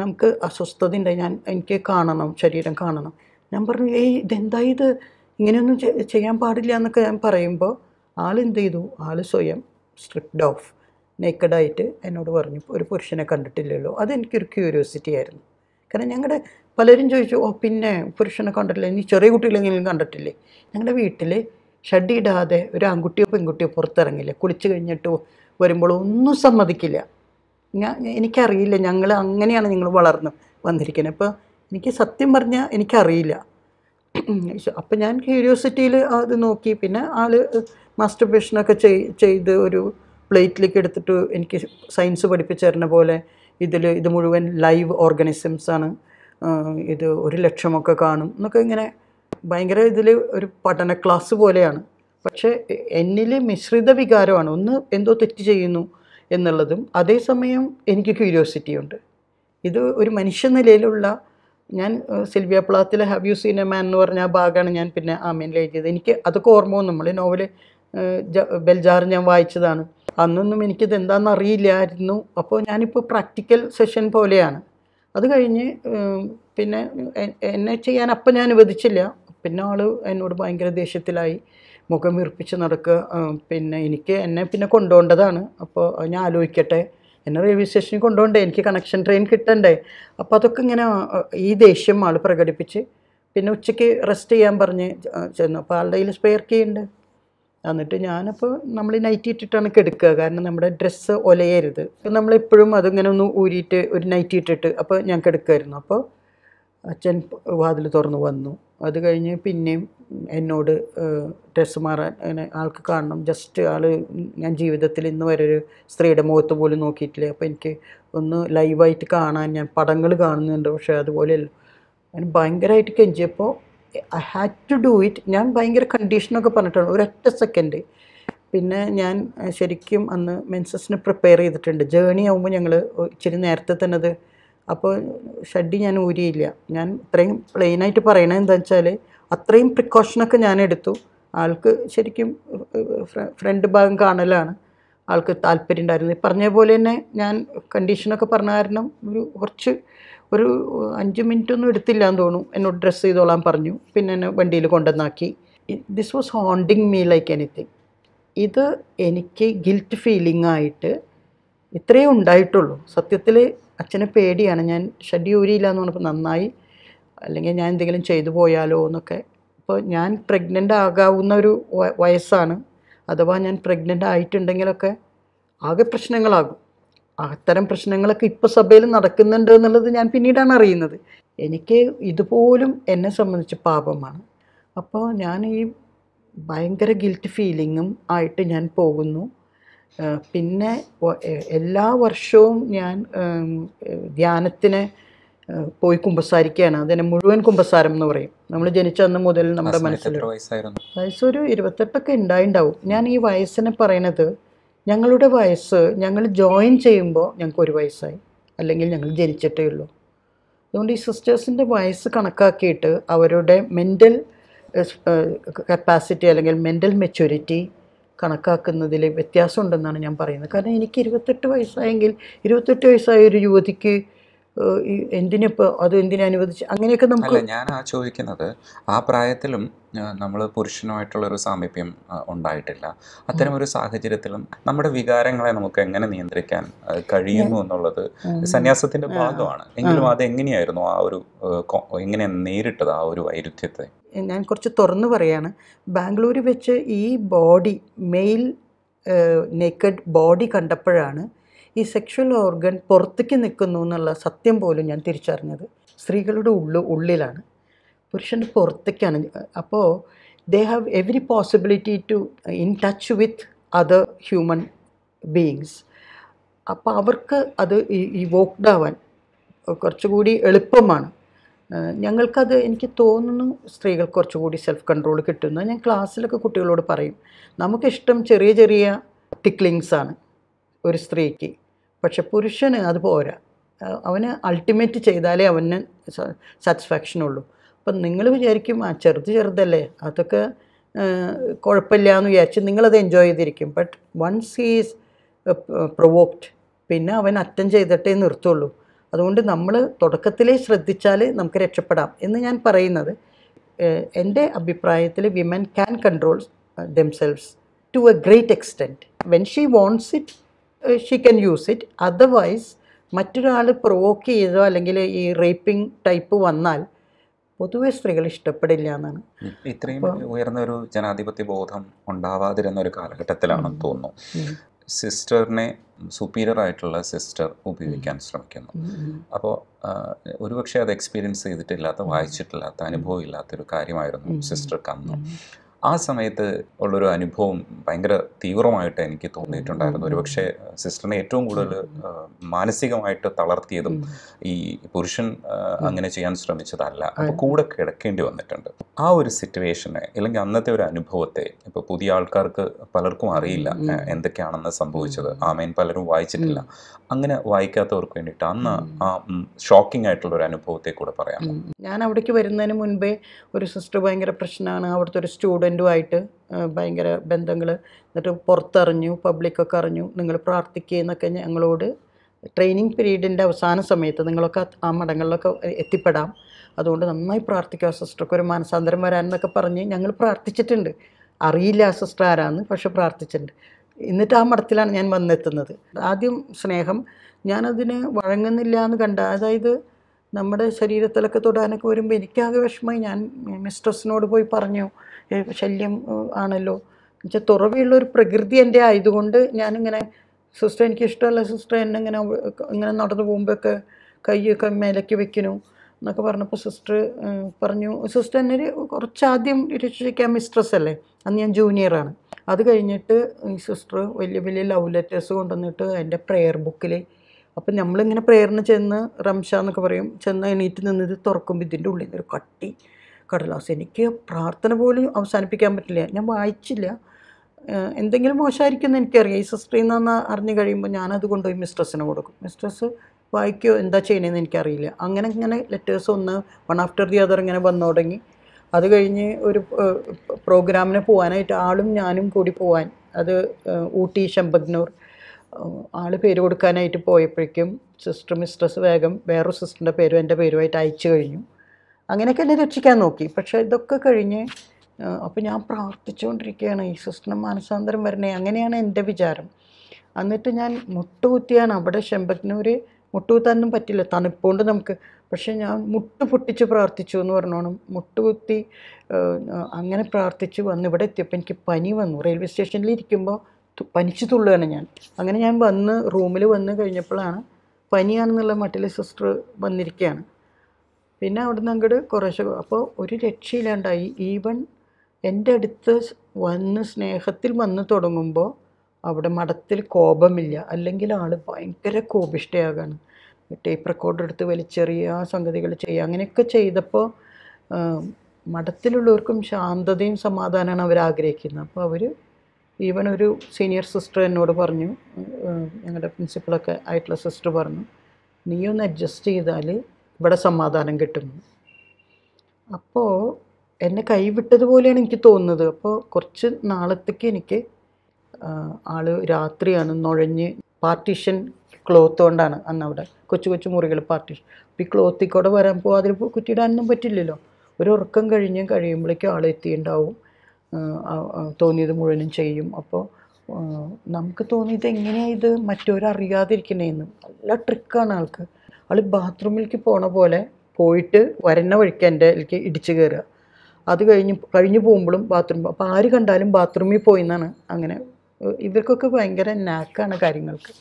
നമുക്ക് അസ്വസ്ഥതയുണ്ട് ഞാൻ എനിക്ക് കാണണം ശരീരം കാണണം ഞാൻ പറഞ്ഞു ഏയ് ഇതെന്താ ഇത് ഇങ്ങനെയൊന്നും ചെയ്യാൻ പാടില്ല എന്നൊക്കെ ഞാൻ പറയുമ്പോൾ ആളെന്ത് ചെയ്തു ആൾ സ്വയം സ്ട്രിപ്ഡ് ഓഫ് നേക്കഡായിട്ട് എന്നോട് പറഞ്ഞു ഒരു പുരുഷനെ കണ്ടിട്ടില്ലല്ലോ അതെനിക്കൊരു ക്യൂരിയോസിറ്റി ആയിരുന്നു കാരണം ഞങ്ങളുടെ പലരും ചോദിച്ചു ഓ പിന്നെ പുരുഷനെ കണ്ടിട്ടില്ല ഇനി ചെറിയ കുട്ടികളെങ്കിലും കണ്ടിട്ടില്ലേ ഞങ്ങളുടെ വീട്ടിൽ ഷഡിയിടാതെ ഒരു ആൺകുട്ടിയോ പെൺകുട്ടിയോ പുറത്തിറങ്ങില്ല കുളിച്ച് കഴിഞ്ഞിട്ട് വരുമ്പോൾ ഒന്നും സമ്മതിക്കില്ല ഞാൻ എനിക്കറിയില്ല ഞങ്ങൾ അങ്ങനെയാണ് നിങ്ങൾ വളർന്ന് വന്നിരിക്കുന്നത് അപ്പോൾ എനിക്ക് സത്യം പറഞ്ഞാൽ എനിക്കറിയില്ല അപ്പം ഞാൻ ക്യൂരിയോസിറ്റിയിൽ അത് നോക്കി പിന്നെ ആൾ മാസ്റ്റർബേഷനൊക്കെ ചെയ് ചെയ്ത് ഒരു പ്ലേറ്റിലേക്ക് എടുത്തിട്ട് എനിക്ക് സയൻസ് പഠിപ്പിച്ചു തരുന്ന പോലെ ഇതിൽ ഇത് മുഴുവൻ ലൈവ് ഓർഗനിസംസ് ആണ് ഇത് ഒരു ലക്ഷമൊക്കെ കാണും എന്നൊക്കെ ഇങ്ങനെ ഭയങ്കര ഇതിൽ ഒരു പഠന ക്ലാസ് പോലെയാണ് പക്ഷേ എന്നിൽ മിശ്രിത വികാരമാണ് ഒന്ന് എന്തോ തെറ്റ് ചെയ്യുന്നു എന്നുള്ളതും അതേസമയം എനിക്ക് ക്യൂരിയോസിറ്റി ഉണ്ട് ഇത് ഒരു മനുഷ്യ നിലയിലുള്ള ഞാൻ സിൽവിയ പ്ലാത്തിൽ have you seen a man എന്ന് പറഞ്ഞ ആ ഭാഗമാണ് ഞാൻ പിന്നെ ആമേനിൽ എഴുതിയത് എനിക്ക് അതൊക്കെ ഓർമ്മ വന്നു നമ്മൾ നോവൽ ബെൽജാർ ഞാൻ വായിച്ചതാണ് അന്നൊന്നും എനിക്കിത് എന്താണെന്ന് അറിയില്ലായിരുന്നു അപ്പോൾ ഞാനിപ്പോൾ പ്രാക്ടിക്കൽ സെഷൻ പോലെയാണ് അത് കഴിഞ്ഞ് പിന്നെ എന്നെ ചെയ്യാൻ അപ്പം ഞാൻ വധിച്ചില്ല പിന്നെ ആൾ എന്നോട് ഭയങ്കര ദേഷ്യത്തിലായി മുഖം വീർപ്പിച്ച് നടക്കുക പിന്നെ എനിക്ക് എന്നെ പിന്നെ കൊണ്ടുപോകേണ്ടതാണ് അപ്പോൾ ഞാൻ ആലോചിക്കട്ടെ എന്നെ റെയിൽവേ സ്റ്റേഷനിൽ കൊണ്ടുപോകണ്ടേ എനിക്ക് കണക്ഷൻ ട്രെയിൻ കിട്ടണ്ടേ അപ്പോൾ അതൊക്കെ ഇങ്ങനെ ഈ ദേഷ്യം ആൾ പ്രകടിപ്പിച്ച് പിന്നെ ഉച്ചയ്ക്ക് റെസ്റ്റ് ചെയ്യാൻ പറഞ്ഞ് ചെന്നു അപ്പോൾ ആളുടെ കയ്യിൽ സ്പെയർ കീ ഉണ്ട് എന്നിട്ട് ഞാനിപ്പോൾ നമ്മൾ നൈറ്റി ഇട്ടിട്ടാണ് കെടുക്കുക കാരണം നമ്മുടെ ഡ്രസ്സ് ഒലയരുത് നമ്മളെപ്പോഴും അതിങ്ങനെ ഒന്ന് ഊരിയിട്ട് ഒരു നൈറ്റി ഇട്ടിട്ട് അപ്പോൾ ഞാൻ കെടുക്കുമായിരുന്നു അപ്പോൾ അച്ഛൻ വാതിൽ തുറന്ന് വന്നു അത് കഴിഞ്ഞ് പിന്നെയും എന്നോട് ഡ്രസ്സ് മാറാൻ അങ്ങനെ ആൾക്ക് കാണണം ജസ്റ്റ് ആൾ ഞാൻ ജീവിതത്തിൽ ഇന്ന് വരെ ഒരു സ്ത്രീയുടെ മുഖത്ത് പോലും നോക്കിയിട്ടില്ല അപ്പോൾ എനിക്ക് ഒന്ന് ലൈവായിട്ട് കാണാൻ ഞാൻ പടങ്ങൾ കാണുന്നുണ്ട് പക്ഷേ അതുപോലെയല്ല ഞാൻ ഭയങ്കരമായിട്ട് കെഞ്ചിയപ്പോൾ I had to do it ഞാൻ ഭയങ്കര കണ്ടീഷനൊക്കെ പറഞ്ഞിട്ടാണ് ഒരൊറ്റ സെക്കൻഡ് പിന്നെ ഞാൻ ശരിക്കും അന്ന് മെൻസസിന് പ്രിപ്പയർ ചെയ്തിട്ടുണ്ട് ജേണി ആകുമ്പോൾ ഞങ്ങൾ ഇച്ചിരി നേരത്തെ തന്നെ അത് അപ്പോൾ ഷഡ്ഡി ഞാൻ ഊരിയില്ല ഞാൻ ഇത്രയും പ്ലെയിനായിട്ട് പറയണത് എന്താ വെച്ചാൽ അത്രയും പ്രിക്കോഷനൊക്കെ ഞാൻ എടുത്തു ആൾക്ക് ശരിക്കും ഫ്രണ്ട് ഭാഗം കാണലാണ് ആൾക്ക് താല്പര്യം ഉണ്ടായിരുന്നു പറഞ്ഞ പോലെ തന്നെ ഞാൻ കണ്ടീഷനൊക്കെ പറഞ്ഞ കാരണം ഒരു കുറച്ച് ഒരു അഞ്ച് മിനിറ്റ് ഒന്നും എടുത്തില്ല എന്ന് തോന്നും എന്നോട് ഡ്രസ്സ് ചെയ്തോളാൻ പറഞ്ഞു പിന്നെ എന്നെ വണ്ടിയിൽ കൊണ്ടുവന്നാക്കി this was haunting me like anything ഇത് എനിക്ക് ഗിൽറ്റ് ഫീലിംഗ് ആയിട്ട് ഇത്രയേ ഉണ്ടായിട്ടുള്ളൂ സത്യത്തിൽ അച്ഛനെ പേടിയാണ് ഞാൻ ഷെഡ് ഊരിയില്ല എന്ന് പറഞ്ഞപ്പോൾ നന്നായി അല്ലെങ്കിൽ ഞാൻ എന്തെങ്കിലും ചെയ്തു പോയാലോ എന്നൊക്കെ ഇപ്പോൾ ഞാൻ പ്രഗ്നൻ്റ് ആകാവുന്ന ഒരു വയസ്സാണ് അഥവാ ഞാൻ പ്രഗ്നൻ്റ് ആയിട്ടുണ്ടെങ്കിലൊക്കെ ആകെ പ്രശ്നങ്ങളാകും അത്തരം പ്രശ്നങ്ങളൊക്കെ ഇപ്പോൾ സഭയിൽ നടക്കുന്നുണ്ട് എന്നുള്ളത് ഞാൻ പിന്നീടാണ് അറിയുന്നത് എനിക്ക് ഇതുപോലും എന്നെ സംബന്ധിച്ച് പാപമാണ് അപ്പോൾ ഞാൻ ഈ ഭയങ്കര ഗിൽറ്റ് ഫീലിങ്ങും ആയിട്ട് ഞാൻ പോകുന്നു പിന്നെ എല്ലാ വർഷവും ഞാൻ ധ്യാനത്തിന് പോയി കുമ്പസാരിക്കുകയാണ് അതിനെ മുഴുവൻ കുമ്പസാരം എന്ന് പറയും നമ്മൾ ജനിച്ച അന്ന് മുതൽ നമ്മുടെ മനസ്സിൽ വയസ്സൊരു ഇരുപത്തെട്ടൊക്കെ ഉണ്ടായിണ്ടാവും ഞാൻ ഈ വയസ്സിനെ പറയണത് ഞങ്ങളുടെ വയസ്സ് ഞങ്ങൾ ജോയിൻ ചെയ്യുമ്പോൾ ഞങ്ങൾക്ക് ഒരു വയസ്സായി അല്ലെങ്കിൽ ഞങ്ങൾ ജനിച്ചിട്ടേ ഉള്ളൂ അതുകൊണ്ട് ഈ സിസ്റ്റേഴ്സിൻ്റെ വയസ്സ് കണക്കാക്കിയിട്ട് അവരുടെ മെൻ്റൽ കപ്പാസിറ്റി അല്ലെങ്കിൽ മെൻ്റൽ മെച്യൂരിറ്റി കണക്കാക്കുന്നതിൽ വ്യത്യാസമുണ്ടെന്നാണ് ഞാൻ പറയുന്നത് കാരണം എനിക്ക് ഇരുപത്തെട്ട് വയസ്സായെങ്കിൽ ഇരുപത്തെട്ട് വയസ്സായ ഒരു യുവതിക്ക് എന്തിനിപ്പോൾ അത് എന്തിനെ അനുവദിച്ച് അങ്ങനെയൊക്കെ നമുക്ക് ഞാൻ ആ ചോദിക്കുന്നത് ആ പ്രായത്തിലും നമ്മൾ പുരുഷനുമായിട്ടുള്ള ഒരു സാമീപ്യം ഉണ്ടായിട്ടില്ല അത്തരം ഒരു സാഹചര്യത്തിലും നമ്മുടെ വികാരങ്ങളെ നമുക്ക് എങ്ങനെ നിയന്ത്രിക്കാൻ കഴിയുന്നു എന്നുള്ളത് സന്യാസത്തിന്റെ ഭാഗമാണ് എങ്കിലും അത് എങ്ങനെയായിരുന്നു ആ ഒരു എങ്ങനെ നേരിട്ടത് ആ ഒരു വൈരുദ്ധ്യത്തെ ഞാൻ കുറച്ച് തുറന്നു പറയാണ് ബാംഗ്ലൂർ വെച്ച് ഈ ബോഡി മെയിൽ നേക്കഡ് ബോഡി കണ്ടപ്പോഴാണ് ഈ സെക്ഷൽ ഓർഗൻ പുറത്തേക്ക് നിൽക്കുന്നു എന്നുള്ള സത്യം പോലും ഞാൻ തിരിച്ചറിഞ്ഞത് സ്ത്രീകളുടെ ഉള്ളു ഉള്ളിലാണ് പുരുഷൻ്റെ പുറത്തേക്കാണ് അപ്പോൾ they have every possibility to in touch with other human beings അപ്പോൾ അവർക്ക് അത് വോക്ക്ഡ് ആവാൻ കുറച്ചുകൂടി എളുപ്പമാണ് ഞങ്ങൾക്കത് എനിക്ക് തോന്നുന്നു സ്ത്രീകൾ കുറച്ചുകൂടി സെൽഫ് കൺട്രോൾ കിട്ടുന്നു ഞാൻ ക്ലാസ്സിലൊക്കെ കുട്ടികളോട് പറയും നമുക്കിഷ്ടം ചെറിയ ചെറിയ ടിക്ലിങ്സ് ആണ് ഒരു സ്ത്രീക്ക് പക്ഷെ പുരുഷന് അത് പോരാ അവന് അൾട്ടിമേറ്റ് ചെയ്താലേ അവന് സാറ്റിസ്ഫാക്ഷൻ ഉള്ളൂ അപ്പം നിങ്ങൾ വിചാരിക്കും ആ ചെറുത് ചെറുതല്ലേ അതൊക്കെ കുഴപ്പമില്ല എന്ന് വിചാരിച്ച് നിങ്ങളത് എൻജോയ് ചെയ്തിരിക്കും ബട്ട് വൺസ് ഹീസ് പ്രൊവോക്ഡ് പിന്നെ അവൻ അറ്റൻഡ് ചെയ്തിട്ടേ നിർത്തുള്ളൂ അതുകൊണ്ട് നമ്മൾ തുടക്കത്തിലേ ശ്രദ്ധിച്ചാൽ നമുക്ക് രക്ഷപ്പെടാം എന്ന് ഞാൻ പറയുന്നത് എൻ്റെ അഭിപ്രായത്തിൽ women can control themselves to a great extent when she wants it she can use it otherwise മറ്റൊരാൾ പ്രൊവോക്ക് ചെയ്തോ അല്ലെങ്കിൽ ഈ റേപ്പിംഗ് ടൈപ്പ് വന്നാൽ പൊതുവെ സ്ത്രീകൾ ഇഷ്ടപ്പെടില്ല എന്നാണ് ഇത്രയും ഉയർന്ന ഒരു ജനാധിപത്യ ബോധം ഉണ്ടാവാതിരുന്ന ഒരു കാലഘട്ടത്തിലാണെന്ന് തോന്നുന്നു സിസ്റ്ററിനെ സുപ്പീരിയർ ആയിട്ടുള്ള സിസ്റ്റർ ഉപയോഗിക്കാൻ ശ്രമിക്കുന്നു അപ്പോൾ ഒരുപക്ഷെ അത് എക്സ്പീരിയൻസ് ചെയ്തിട്ടില്ലാത്ത വായിച്ചിട്ടില്ലാത്ത അനുഭവം ഇല്ലാത്തൊരു കാര്യമായിരുന്നു സിസ്റ്റർക്ക് അന്ന് ആ സമയത്ത് ഉള്ളൊരു അനുഭവം ഭയങ്കര തീവ്രമായിട്ട് എനിക്ക് തോന്നിയിട്ടുണ്ടായിരുന്നു ഒരുപക്ഷെ സിസ്റ്ററിനെ ഏറ്റവും കൂടുതൽ മാനസികമായിട്ട് തളർത്തിയതും ഈ പുരുഷൻ അങ്ങനെ ചെയ്യാൻ ശ്രമിച്ചതല്ല അപ്പോൾ കൂടെ കിടക്കേണ്ടി വന്നിട്ടുണ്ട് ആ ഒരു സിറ്റുവേഷനെ അല്ലെങ്കിൽ അന്നത്തെ ഒരു അനുഭവത്തെ ഇപ്പോൾ പുതിയ ആൾക്കാർക്ക് പലർക്കും അറിയില്ല എന്തൊക്കെയാണെന്ന് സംഭവിച്ചത് ആമേൻ പലരും വായിച്ചിട്ടില്ല അങ്ങനെ വായിക്കാത്തവർക്ക് വേണ്ടിയിട്ട് അന്ന് ആ ഷോക്കിംഗ് ആയിട്ടുള്ള ഒരു അനുഭവത്തെ കൂടെ പറയാം ഞാൻ അവിടേക്ക് വരുന്നതിന് മുൻപേ ഒരു സിസ്റ്റർ ഭയങ്കര പ്രശ്നമാണ് അവിടുത്തെ ഒരു സ്റ്റൂഡൻ ഹസ്ബൻഡുമായിട്ട് ഭയങ്കര ബന്ധങ്ങൾ എന്നിട്ട് പുറത്തറിഞ്ഞു പബ്ലിക്കൊക്കെ അറിഞ്ഞു നിങ്ങൾ പ്രാർത്ഥിക്കുന്നൊക്കെ ഞങ്ങളോട് ട്രെയിനിങ് പീരീഡിൻ്റെ അവസാന സമയത്ത് നിങ്ങളൊക്കെ ആ മഠങ്ങളിലൊക്കെ എത്തിപ്പെടാം അതുകൊണ്ട് നന്നായി പ്രാർത്ഥിക്കുക സിസ്റ്റർക്ക് ഒരു മാനസാന്തരം വരാനെന്നൊക്കെ പറഞ്ഞ് ഞങ്ങൾ പ്രാർത്ഥിച്ചിട്ടുണ്ട് അറിയില്ല ആ സിസ്റ്റർ ആരാന്ന് പക്ഷെ പ്രാർത്ഥിച്ചിട്ടുണ്ട് എന്നിട്ട് ആ മഠത്തിലാണ് ഞാൻ വന്നെത്തുന്നത് ആദ്യം സ്നേഹം ഞാനതിന് വഴങ്ങുന്നില്ല എന്ന് കണ്ട അതായത് നമ്മുടെ ശരീരത്തിലൊക്കെ തൊടാനൊക്കെ വരുമ്പോൾ എനിക്കാകെ വിഷമമായി ഞാൻ മിസ്ട്രസിനോട് പോയി പറഞ്ഞു ശല്യം ആണല്ലോ എന്നുവെച്ചാൽ തുറവിയുള്ള ഒരു പ്രകൃതി എൻ്റെ ആയതുകൊണ്ട് ഞാനിങ്ങനെ സിസ്റ്റർ എനിക്ക് ഇഷ്ടമല്ല സിസ്റ്റർ എന്നെ ഇങ്ങനെ ഇങ്ങനെ നടന്നു പോകുമ്പോഴൊക്കെ കൈയൊക്കെ മേലക്ക് വെക്കുന്നു എന്നൊക്കെ പറഞ്ഞപ്പോൾ സിസ്റ്റർ പറഞ്ഞു സിസ്റ്റർ എന്നെ കുറച്ചാദ്യം രക്ഷിക്കാൻ മിസ്ട്രസ് അല്ലേ അന്ന് ഞാൻ ജൂനിയറാണ് അത് കഴിഞ്ഞിട്ട് ഈ സിസ്റ്റർ വലിയ വലിയ ലവ് ലെറ്റേഴ്സ് കൊണ്ടുവന്നിട്ട് എൻ്റെ പ്രെയർ ബുക്കിൽ അപ്പം നമ്മളിങ്ങനെ പ്രെയറിന് ചെന്ന് റംഷ എന്നൊക്കെ പറയും ചെന്ന് എണീറ്റ് നിന്നിട്ട് തുറക്കുമ്പോൾ ഇതിൻ്റെ ഉള്ളിൽ നിന്നൊരു ഒരു കട്ടി കടലാസ് എനിക്ക് പ്രാർത്ഥന പോലും അവസാനിപ്പിക്കാൻ പറ്റില്ല ഞാൻ വായിച്ചില്ല എന്തെങ്കിലും എന്ന് എനിക്കറിയാം ഈ സിസ്റ്ററിൽ നിന്ന് അറിഞ്ഞു കഴിയുമ്പോൾ ഞാനത് കൊണ്ടുപോയി മിസ്ട്രസ്സിന് കൊടുക്കും മിസ്ട്രസ് വായിക്കുകയോ എന്താ ചെയ്യണമെന്ന് എനിക്കറിയില്ല അങ്ങനെ ഇങ്ങനെ ലെറ്റേഴ്സ് ഒന്ന് വൺ ആഫ്റ്റർ ദി അതർ ഇങ്ങനെ വന്നു തുടങ്ങി അത് കഴിഞ്ഞ് ഒരു പ്രോഗ്രാമിന് പോകാനായിട്ട് ആളും ഞാനും കൂടി പോകാൻ അത് ഊട്ടി ശമ്പഗ്നൂർ ആൾ പേര് കൊടുക്കാനായിട്ട് പോയപ്പോഴേക്കും സിസ്റ്റർ മിസ്ട്രസ് വേഗം വേറൊരു സിസ്റ്ററിൻ്റെ പേരും എൻ്റെ പേരുമായിട്ട് അയച്ചു കഴിഞ്ഞു അങ്ങനെയൊക്കെ എന്നെ രക്ഷിക്കാൻ നോക്കി പക്ഷേ ഇതൊക്കെ കഴിഞ്ഞ് അപ്പോൾ ഞാൻ പ്രാർത്ഥിച്ചുകൊണ്ടിരിക്കുകയാണ് ഈ സിസ്റ്റം മാനസാന്തരം വരണേ അങ്ങനെയാണ് എൻ്റെ വിചാരം എന്നിട്ട് ഞാൻ മുട്ടുകുത്തിയാണ് അവിടെ ശെമ്പഗ്നൂർ മുട്ടുകുത്താനൊന്നും പറ്റില്ല തണുപ്പുകൊണ്ട് നമുക്ക് പക്ഷെ ഞാൻ മുട്ട് പൊട്ടിച്ച് പ്രാർത്ഥിച്ചു എന്ന് പറഞ്ഞോണം മുട്ടുകുത്തി അങ്ങനെ പ്രാർത്ഥിച്ചു വന്ന് ഇവിടെ എത്തിയപ്പോൾ എനിക്ക് പനി വന്നു റെയിൽവേ സ്റ്റേഷനിൽ ഇരിക്കുമ്പോൾ പനിച്ചു തുള്ളുകയാണ് ഞാൻ അങ്ങനെ ഞാൻ വന്ന് റൂമിൽ വന്ന് കഴിഞ്ഞപ്പോഴാണ് പനിയാണെന്നുള്ള മട്ടിലെ സിസ്റ്റർ വന്നിരിക്കുകയാണ് പിന്നെ അവിടുന്ന് അങ്ങോട്ട് കുറേശ്ശെ അപ്പോൾ ഒരു രക്ഷയില്ലാണ്ടായി ഈവൻ എൻ്റെ അടുത്ത് വന്ന് സ്നേഹത്തിൽ വന്ന് തുടങ്ങുമ്പോൾ അവിടെ മഠത്തിൽ കോപമില്ല അല്ലെങ്കിൽ ആൾ ഭയങ്കര കോപിഷ്ടയാകാണ് ടേപ്പ് റെക്കോർഡ് എടുത്ത് ആ സംഗതികൾ ചെയ്യുക അങ്ങനെയൊക്കെ ചെയ്തപ്പോൾ മഠത്തിലുള്ളവർക്കും ശാന്തതയും സമാധാനമാണ് അവർ ആഗ്രഹിക്കുന്നത് അപ്പോൾ അവർ ഈവൻ ഒരു സീനിയർ സിസ്റ്റർ എന്നോട് പറഞ്ഞു ഞങ്ങളുടെ പ്രിൻസിപ്പളൊക്കെ ആയിട്ടുള്ള സിസ്റ്റർ പറഞ്ഞു നീ ഒന്ന് അഡ്ജസ്റ്റ് ചെയ്താൽ ഇവിടെ സമാധാനം കിട്ടും അപ്പോൾ എന്നെ കൈവിട്ടതുപോലെയാണ് എനിക്ക് തോന്നുന്നത് അപ്പോൾ കുറച്ച് നാളത്തേക്ക് എനിക്ക് ആൾ രാത്രിയാണ് നുഴഞ്ഞ് പാർട്ടീഷൻ ക്ലോത്ത് കൊണ്ടാണ് അന്ന് അവിടെ കൊച്ചു കൊച്ചു മുറികൾ പാർട്ടീഷൻ അപ്പോൾ ഈ ക്ലോത്തിൽ കൂടെ വരാൻ പോകും അതിൽ കുറ്റിയിടാനൊന്നും പറ്റില്ലല്ലോ ഒരു ഉറക്കം കഴിഞ്ഞ് കഴിയുമ്പോഴേക്കും ആൾ എത്തിയിട്ടുണ്ടാവും തോന്നിയത് മുഴുവനും ചെയ്യും അപ്പോൾ നമുക്ക് തോന്നിയത് എങ്ങനെയാണ് ഇത് മറ്റൊരറിയാതിരിക്കണേന്ന് നല്ല ട്രിക്കാണ് ആൾക്ക് ആൾ ബാത്റൂമിലേക്ക് പോണ പോലെ പോയിട്ട് വരുന്ന വഴിക്ക് എൻ്റെ എനിക്ക് ഇടിച്ചു കയറുക അത് കഴിഞ്ഞ് കഴിഞ്ഞ് പോകുമ്പോഴും ബാത്റൂം അപ്പോൾ ആര് കണ്ടാലും ബാത്റൂമിൽ പോയി എന്നാണ് അങ്ങനെ ഇവർക്കൊക്കെ ഭയങ്കര നാക്കാണ് കാര്യങ്ങൾക്ക്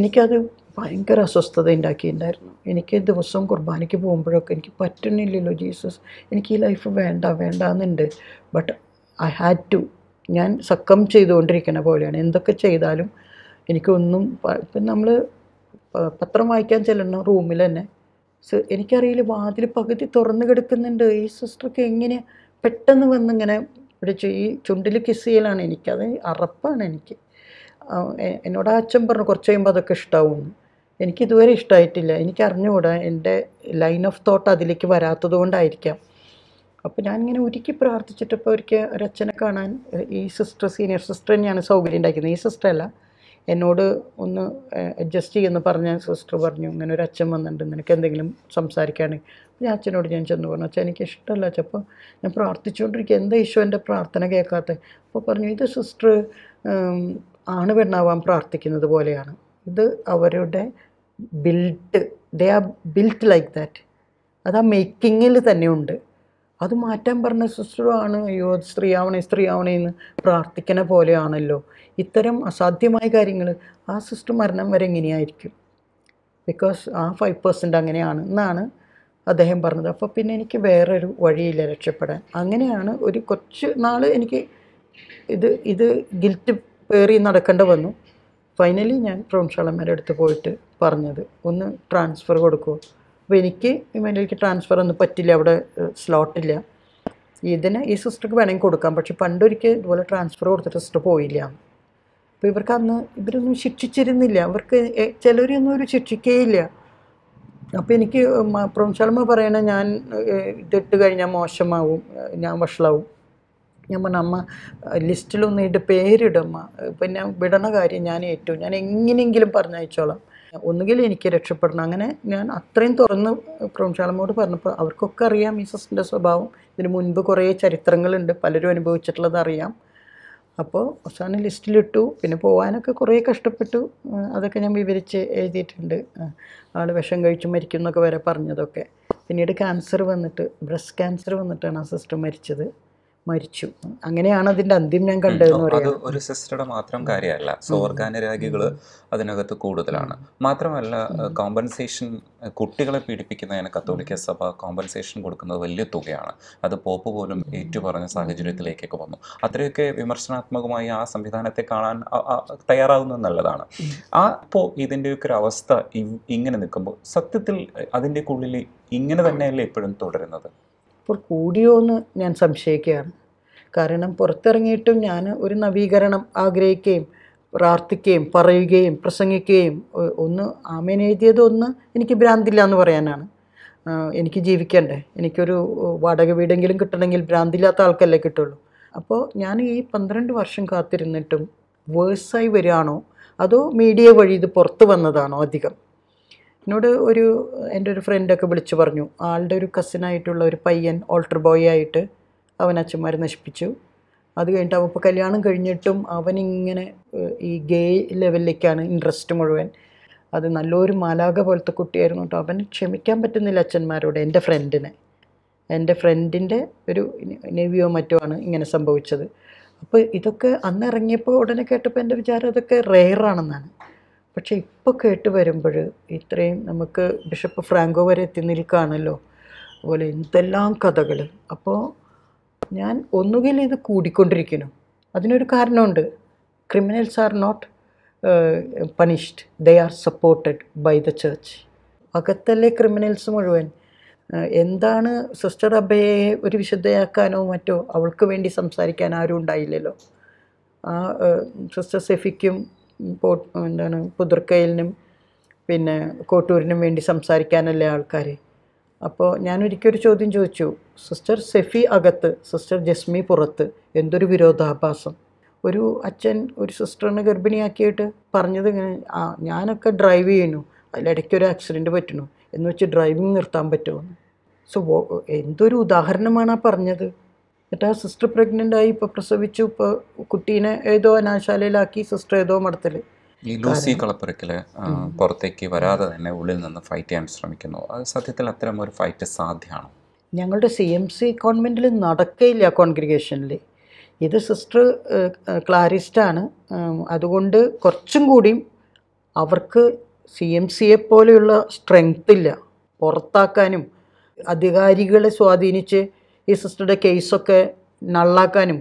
എനിക്കത് ഭയങ്കര അസ്വസ്ഥത ഉണ്ടാക്കിയിട്ടുണ്ടായിരുന്നു എനിക്ക് ദിവസവും കുർബാനയ്ക്ക് പോകുമ്പോഴൊക്കെ എനിക്ക് പറ്റണില്ലല്ലോ ജീസസ് എനിക്ക് ഈ ലൈഫ് വേണ്ട വേണ്ട എന്നുണ്ട് ബട്ട് ഐ ഹാഡ് ടു ഞാൻ സക്കം ചെയ്തുകൊണ്ടിരിക്കുന്ന പോലെയാണ് എന്തൊക്കെ ചെയ്താലും എനിക്കൊന്നും ഇപ്പം നമ്മൾ പത്രം വായിക്കാൻ ചെല്ലണം റൂമിൽ തന്നെ എനിക്കറിയില്ല വാതിൽ പകുതി തുറന്നു കിടക്കുന്നുണ്ട് ഈ സിസ്റ്റർക്ക് എങ്ങനെ പെട്ടെന്ന് ഇങ്ങനെ പിടിച്ചു ഈ ചുണ്ടിൽ കിസ് ചെയ്യലാണ് എനിക്ക് അത് അറപ്പാണ് എനിക്ക് എന്നോട് അച്ഛൻ പറഞ്ഞു കുറച്ച് കഴിയുമ്പോൾ അതൊക്കെ ഇഷ്ടാവും എനിക്കിതുവരെ ഇഷ്ടമായിട്ടില്ല എനിക്ക് അറിഞ്ഞുകൂടാ എൻ്റെ ലൈൻ ഓഫ് തോട്ട് അതിലേക്ക് വരാത്തത് കൊണ്ടായിരിക്കാം അപ്പോൾ ഞാനിങ്ങനെ ഒരുക്കി പ്രാർത്ഥിച്ചിട്ടപ്പോൾ ഒരിക്കൽ ഒരച്ഛനെ കാണാൻ ഈ സിസ്റ്റർ സീനിയർ സിസ്റ്റർ തന്നെയാണ് സൗകര്യം ഉണ്ടാക്കുന്നത് ഈ സിസ്റ്ററല്ല എന്നോട് ഒന്ന് അഡ്ജസ്റ്റ് ചെയ്യുമെന്ന് പറഞ്ഞ സിസ്റ്റർ പറഞ്ഞു ഇങ്ങനെ ഒരു അച്ഛൻ വന്നിട്ടുണ്ട് നിനക്ക് എന്തെങ്കിലും സംസാരിക്കുകയാണെങ്കിൽ ഞാൻ അച്ഛനോട് ഞാൻ ചെന്ന് പറഞ്ഞു അച്ഛൻ എനിക്ക് ഇഷ്ടമല്ല അച്ഛൻ അപ്പോൾ ഞാൻ പ്രാർത്ഥിച്ചുകൊണ്ടിരിക്കുക എന്താ ഈശോ എൻ്റെ പ്രാർത്ഥന കേൾക്കാത്തത് അപ്പോൾ പറഞ്ഞു ഇത് സിസ്റ്റർ ആണ് പെണ്ണാവാൻ പ്രാർത്ഥിക്കുന്നത് പോലെയാണ് ഇത് അവരുടെ built they are built like that അത് ആ മേക്കിങ്ങിൽ ഉണ്ട് അത് മാറ്റാൻ പറഞ്ഞ സിസ്റ്ററാണ് അയ്യോ സ്ത്രീ ആവണേ സ്ത്രീ ആവണേ എന്ന് പ്രാർത്ഥിക്കണ പോലെയാണല്ലോ ഇത്തരം അസാധ്യമായ കാര്യങ്ങൾ ആ സിസ്റ്റർ മരണം വരെ എങ്ങനെയായിരിക്കും ബിക്കോസ് ആ ഫൈവ് പെർസെൻ്റ് അങ്ങനെയാണ് എന്നാണ് അദ്ദേഹം പറഞ്ഞത് അപ്പോൾ പിന്നെ എനിക്ക് വേറൊരു വഴിയില്ല രക്ഷപ്പെടാൻ അങ്ങനെയാണ് ഒരു കുറച്ച് നാൾ എനിക്ക് ഇത് ഇത് ഗിൽറ്റ് പേറി നടക്കേണ്ട വന്നു ഫൈനലി ഞാൻ പ്രൗൺശാളന്മാരുടെ അടുത്ത് പോയിട്ട് പറഞ്ഞത് ഒന്ന് ട്രാൻസ്ഫർ കൊടുക്കുമോ അപ്പോൾ എനിക്ക് ഇവനിലേക്ക് ട്രാൻസ്ഫർ ഒന്നും പറ്റില്ല അവിടെ സ്ലോട്ടില്ല ഇതിന് ഈ സിസ്റ്റർക്ക് വേണമെങ്കിൽ കൊടുക്കാം പക്ഷെ പണ്ടൊരിക്കൽ ഇതുപോലെ ട്രാൻസ്ഫർ കൊടുത്തിട്ട് സിസ്റ്റർ പോയില്ല അപ്പോൾ ഇവർക്ക് അന്ന് ഇവരൊന്നും ശിക്ഷിച്ചിരുന്നില്ല ഇവർക്ക് ചിലരൊന്നും ഒരു ഇല്ല അപ്പോൾ എനിക്ക് പ്രൊം പറയണ ഞാൻ ഇതിട്ട് കഴിഞ്ഞാൽ മോശമാവും ഞാൻ വഷളാവും ഞാൻ പറഞ്ഞ അമ്മ ലിസ്റ്റിലൊന്നിട്ട് പേരിടമ്മ പിന്നെ വിടണ കാര്യം ഞാൻ ഏറ്റവും ഞാൻ എങ്ങനെയെങ്കിലും പറഞ്ഞയച്ചോളാം ഒന്നുകിൽ എനിക്ക് രക്ഷപ്പെടണം അങ്ങനെ ഞാൻ അത്രയും തുറന്ന് പ്രൊംശാലമ്മോട് പറഞ്ഞപ്പോൾ അവർക്കൊക്കെ അറിയാം മിസസിൻ്റെ സ്വഭാവം ഇതിന് മുൻപ് കുറേ ചരിത്രങ്ങളുണ്ട് പലരും അനുഭവിച്ചിട്ടുള്ളത് അറിയാം അപ്പോൾ അവസാനം ലിസ്റ്റിലിട്ടു പിന്നെ പോകാനൊക്കെ കുറേ കഷ്ടപ്പെട്ടു അതൊക്കെ ഞാൻ വിവരിച്ച് എഴുതിയിട്ടുണ്ട് ആൾ വിഷം കഴിച്ച് മരിക്കുന്നൊക്കെ വരെ പറഞ്ഞതൊക്കെ പിന്നീട് ക്യാൻസർ വന്നിട്ട് ബ്രസ്റ്റ് ക്യാൻസർ വന്നിട്ടാണ് ആ സിസ്റ്റർ മരിച്ചത് മരിച്ചു അങ്ങനെയാണ് അതിന്റെ അന്ത്യം ഞാൻ കണ്ടത് അത് ഒരു സിസ്റ്ററുടെ മാത്രം കാര്യമല്ല സോ ഓർഗാനരാഗികൾ അതിനകത്ത് കൂടുതലാണ് മാത്രമല്ല കോമ്പൻസേഷൻ കുട്ടികളെ പീഡിപ്പിക്കുന്നതിന് കത്തോലിക്ക സഭ കോമ്പൻസേഷൻ കൊടുക്കുന്നത് വലിയ തുകയാണ് അത് പോപ്പ് പോലും ഏറ്റുപറഞ്ഞ സാഹചര്യത്തിലേക്കൊക്കെ വന്നു അത്രയൊക്കെ വിമർശനാത്മകമായി ആ സംവിധാനത്തെ കാണാൻ തയ്യാറാവുന്നത് നല്ലതാണ് ആ ഇപ്പോൾ ഇതിൻ്റെയൊക്കെ ഒരു അവസ്ഥ ഇങ്ങനെ നിൽക്കുമ്പോൾ സത്യത്തിൽ അതിൻ്റെ ഉള്ളിൽ ഇങ്ങനെ തന്നെയല്ലേ എപ്പോഴും തുടരുന്നത് അപ്പോൾ കൂടിയോ എന്ന് ഞാൻ സംശയിക്കുകയാണ് കാരണം പുറത്തിറങ്ങിയിട്ടും ഞാൻ ഒരു നവീകരണം ആഗ്രഹിക്കുകയും പ്രാർത്ഥിക്കുകയും പറയുകയും പ്രസംഗിക്കുകയും ഒന്ന് ആമേൻ ഒന്ന് എനിക്ക് ഭ്രാന്തില്ല എന്ന് പറയാനാണ് എനിക്ക് ജീവിക്കണ്ടേ എനിക്കൊരു വാടക വീടെങ്കിലും കിട്ടണമെങ്കിൽ ഭ്രാന്തില്ലാത്ത ആൾക്കല്ലേ കിട്ടുള്ളൂ അപ്പോൾ ഞാൻ ഈ പന്ത്രണ്ട് വർഷം കാത്തിരുന്നിട്ടും വേഴ്സായി വരികയാണോ അതോ മീഡിയ വഴി ഇത് പുറത്ത് വന്നതാണോ അധികം എന്നോട് ഒരു എൻ്റെ ഒരു ഫ്രണ്ടൊക്കെ വിളിച്ചു പറഞ്ഞു ആളുടെ ഒരു കസിനായിട്ടുള്ള ഒരു പയ്യൻ ഓൾട്ടർ ബോയ് ആയിട്ട് അവൻ അച്ഛന്മാരെ നശിപ്പിച്ചു അത് കഴിഞ്ഞിട്ട് അവൻ ഇപ്പോൾ കല്യാണം കഴിഞ്ഞിട്ടും അവനിങ്ങനെ ഈ ഗേ ലെവലിലേക്കാണ് ഇൻട്രസ്റ്റ് മുഴുവൻ അത് നല്ലൊരു മാലാക പോലത്തെ കുട്ടിയായിരുന്നു കേട്ടോ അവന് ക്ഷമിക്കാൻ പറ്റുന്നില്ല അച്ഛന്മാരോട് എൻ്റെ ഫ്രണ്ടിനെ എൻ്റെ ഫ്രണ്ടിൻ്റെ ഒരു നെവിയോ മറ്റോ ആണ് ഇങ്ങനെ സംഭവിച്ചത് അപ്പോൾ ഇതൊക്കെ അന്ന് ഇറങ്ങിയപ്പോൾ ഉടനെ കേട്ടപ്പോൾ എൻ്റെ വിചാരം അതൊക്കെ റെയറാണെന്നാണ് പക്ഷേ ഇപ്പോൾ കേട്ട് വരുമ്പോൾ ഇത്രയും നമുക്ക് ബിഷപ്പ് ഫ്രാങ്കോ വരെ എത്തി നിൽക്കുകയാണല്ലോ അതുപോലെ എന്തെല്ലാം കഥകൾ അപ്പോൾ ഞാൻ ഒന്നുകിൽ ഇത് കൂടിക്കൊണ്ടിരിക്കുന്നു അതിനൊരു കാരണമുണ്ട് criminals are not punished they are supported by the church അകത്തല്ലേ ക്രിമിനൽസ് മുഴുവൻ എന്താണ് സിസ്റ്റർ അബയെ ഒരു വിശുദ്ധയാക്കാനോ മറ്റോ അവൾക്ക് വേണ്ടി സംസാരിക്കാൻ ആരും ഉണ്ടായില്ലല്ലോ ആ സിസ്റ്റർ സെഫിക്കും എന്താണ് പുതിർക്കയിലിനും പിന്നെ കോട്ടൂരിനും വേണ്ടി സംസാരിക്കാനല്ലേ ആൾക്കാർ അപ്പോൾ ഞാനൊരിക്കലൊരു ചോദ്യം ചോദിച്ചു സിസ്റ്റർ സെഫി അകത്ത് സിസ്റ്റർ ജസ്മി പുറത്ത് എന്തൊരു വിരോധാഭാസം ഒരു അച്ഛൻ ഒരു സിസ്റ്ററിനെ ഗർഭിണിയാക്കിയിട്ട് പറഞ്ഞത് ഇങ്ങനെ ആ ഞാനൊക്കെ ഡ്രൈവ് ചെയ്യുന്നു അതിലിടയ്ക്ക് ഒരു ആക്സിഡൻറ്റ് പറ്റണു എന്ന് വെച്ച് ഡ്രൈവിംഗ് നിർത്താൻ പറ്റുമോ സോ എന്തൊരു ഉദാഹരണമാണ് ആ പറഞ്ഞത് എന്നിട്ട് സിസ്റ്റർ പ്രഗ്നൻ്റ് ആയി ഇപ്പോൾ പ്രസവിച്ചു ഇപ്പോൾ കുട്ടീനെ ഏതോ അനാശാലയിലാക്കി സിസ്റ്റർ ഏതോ മടത്തിൽ ഈ ലൂസി കളപ്പുരക്കിൽ പുറത്തേക്ക് വരാതെ തന്നെ ഉള്ളിൽ നിന്ന് ഫൈറ്റ് ചെയ്യാൻ ശ്രമിക്കുന്നു അത് സത്യത്തിൽ അത്തരം ഒരു ഫൈറ്റ് സാധ്യമാണ് ഞങ്ങളുടെ സി എം സി കോൺവെൻറ്റിൽ നടക്കയില്ല കോൺഗ്രിഗേഷനിൽ ഇത് സിസ്റ്റർ ക്ലാരിസ്റ്റാണ് അതുകൊണ്ട് കുറച്ചും കൂടിയും അവർക്ക് സി എം സിയെ പോലെയുള്ള സ്ട്രെങ്ത് ഇല്ല പുറത്താക്കാനും അധികാരികളെ സ്വാധീനിച്ച് ഈ സിസ്റ്ററുടെ കേസൊക്കെ നള്ളാക്കാനും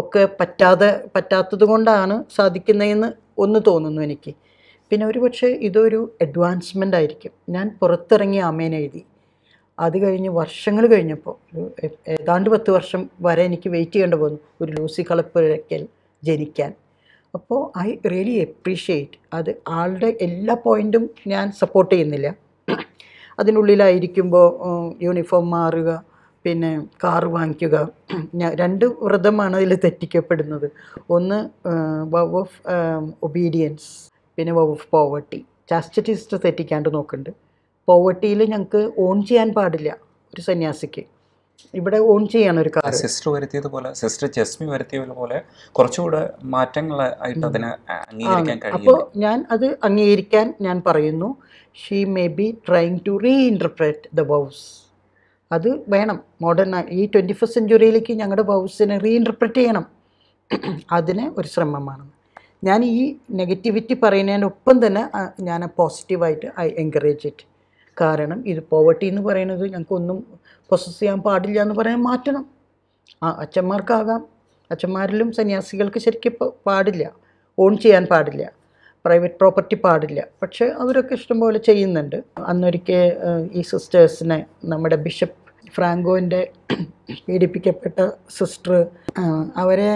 ഒക്കെ പറ്റാതെ പറ്റാത്തത് കൊണ്ടാണ് സാധിക്കുന്നതെന്ന് ഒന്ന് തോന്നുന്നു എനിക്ക് പിന്നെ ഒരു പക്ഷേ ഇതൊരു അഡ്വാൻസ്മെൻ്റ് ആയിരിക്കും ഞാൻ പുറത്തിറങ്ങി ആമേൻ എഴുതി അത് കഴിഞ്ഞ് വർഷങ്ങൾ കഴിഞ്ഞപ്പോൾ ഏതാണ്ട് പത്ത് വർഷം വരെ എനിക്ക് വെയിറ്റ് ചെയ്യേണ്ടി വന്നു ഒരു ലൂസി കളപ്പിഴക്കൽ ജനിക്കാൻ അപ്പോൾ ഐ റിയലി എപ്രീഷിയേറ്റ് അത് ആളുടെ എല്ലാ പോയിൻറ്റും ഞാൻ സപ്പോർട്ട് ചെയ്യുന്നില്ല അതിനുള്ളിലായിരിക്കുമ്പോൾ യൂണിഫോം മാറുക പിന്നെ കാർ വാങ്ങിക്കുക രണ്ട് വ്രതമാണ് അതിൽ തെറ്റിക്കപ്പെടുന്നത് ഒന്ന് വൗ ഓഫ് ഒബീഡിയൻസ് പിന്നെ വൗ ഓഫ് പോവർട്ടി ചാസ്റ്റിസ്റ്റ് തെറ്റിക്കാണ്ട് നോക്കുന്നുണ്ട് പോവർട്ടിയിൽ ഞങ്ങൾക്ക് ഓൺ ചെയ്യാൻ പാടില്ല ഒരു സന്യാസിക്ക് ഇവിടെ ഓൺ ചെയ്യാണ് ഒരു കാർ സിസ്റ്റർ വരുത്തിയത് പോലെ സിസ്റ്റർ ചെസ്മി വരുത്തിയത് പോലെ കുറച്ചുകൂടെ മാറ്റങ്ങളായിട്ട് അതിനെ അംഗീകരിക്കാൻ അപ്പോൾ ഞാൻ അത് അംഗീകരിക്കാൻ ഞാൻ പറയുന്നു she may be trying to reinterpret the vows അത് വേണം മോഡേൺ ഈ ട്വൻറ്റി ഫസ്റ്റ് സെഞ്ച്വറിയിലേക്ക് ഞങ്ങളുടെ വൗസിനെ റീഇൻറ്റർപ്രറ്റ് ചെയ്യണം അതിന് ഒരു ശ്രമമാണ് ഞാൻ ഈ നെഗറ്റിവിറ്റി പറയുന്നതിനൊപ്പം തന്നെ ഞാൻ പോസിറ്റീവായിട്ട് ഐ എൻകറേജ് ഇറ്റ് കാരണം ഇത് പോവർട്ടി എന്ന് പറയുന്നത് ഞങ്ങൾക്കൊന്നും പ്രൊസസ് ചെയ്യാൻ പാടില്ല എന്ന് പറയാൻ മാറ്റണം ആ അച്ഛന്മാർക്കാകാം അച്ഛന്മാരിലും സന്യാസികൾക്ക് ശരിക്കും പാടില്ല ഓൺ ചെയ്യാൻ പാടില്ല പ്രൈവറ്റ് പ്രോപ്പർട്ടി പാടില്ല പക്ഷേ അവരൊക്കെ ഇഷ്ടംപോലെ ചെയ്യുന്നുണ്ട് അന്നൊരിക്കൽ ഈ സിസ്റ്റേഴ്സിനെ നമ്മുടെ ബിഷപ്പ് ഫ്രാങ്കോൻ്റെ പീഡിപ്പിക്കപ്പെട്ട സിസ്റ്റർ അവരെ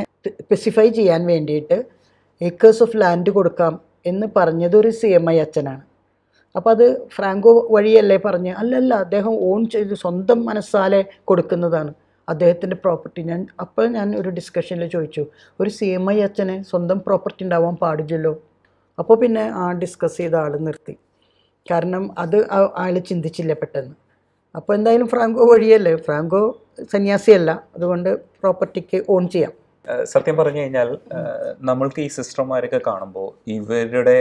സ്പെസിഫൈ ചെയ്യാൻ വേണ്ടിയിട്ട് ഏക്കേഴ്സ് ഓഫ് ലാൻഡ് കൊടുക്കാം എന്ന് പറഞ്ഞത് ഒരു സി എം ഐ അച്ഛനാണ് അപ്പോൾ അത് ഫ്രാങ്കോ വഴിയല്ലേ പറഞ്ഞ് അല്ലല്ല അദ്ദേഹം ഓൺ ചെയ്ത് സ്വന്തം മനസ്സാലെ കൊടുക്കുന്നതാണ് അദ്ദേഹത്തിൻ്റെ പ്രോപ്പർട്ടി ഞാൻ അപ്പോൾ ഞാൻ ഒരു ഡിസ്കഷനിൽ ചോദിച്ചു ഒരു സി എം ഐ അച്ഛന് സ്വന്തം പ്രോപ്പർട്ടി ഉണ്ടാവാൻ പാടില്ലല്ലോ അപ്പോൾ പിന്നെ ആ ഡിസ്കസ് ചെയ്ത ആൾ നിർത്തി കാരണം അത് ആൾ ചിന്തിച്ചില്ല പെട്ടെന്ന് അപ്പോൾ എന്തായാലും ഫ്രാങ്കോ വഴിയല്ലേ ഫ്രാങ്കോ സന്യാസിയല്ല അതുകൊണ്ട് പ്രോപ്പർട്ടിക്ക് ഓൺ ചെയ്യാം സത്യം പറഞ്ഞു കഴിഞ്ഞാൽ നമ്മൾക്ക് ഈ സിസ്റ്റർമാരൊക്കെ കാണുമ്പോൾ ഇവരുടെ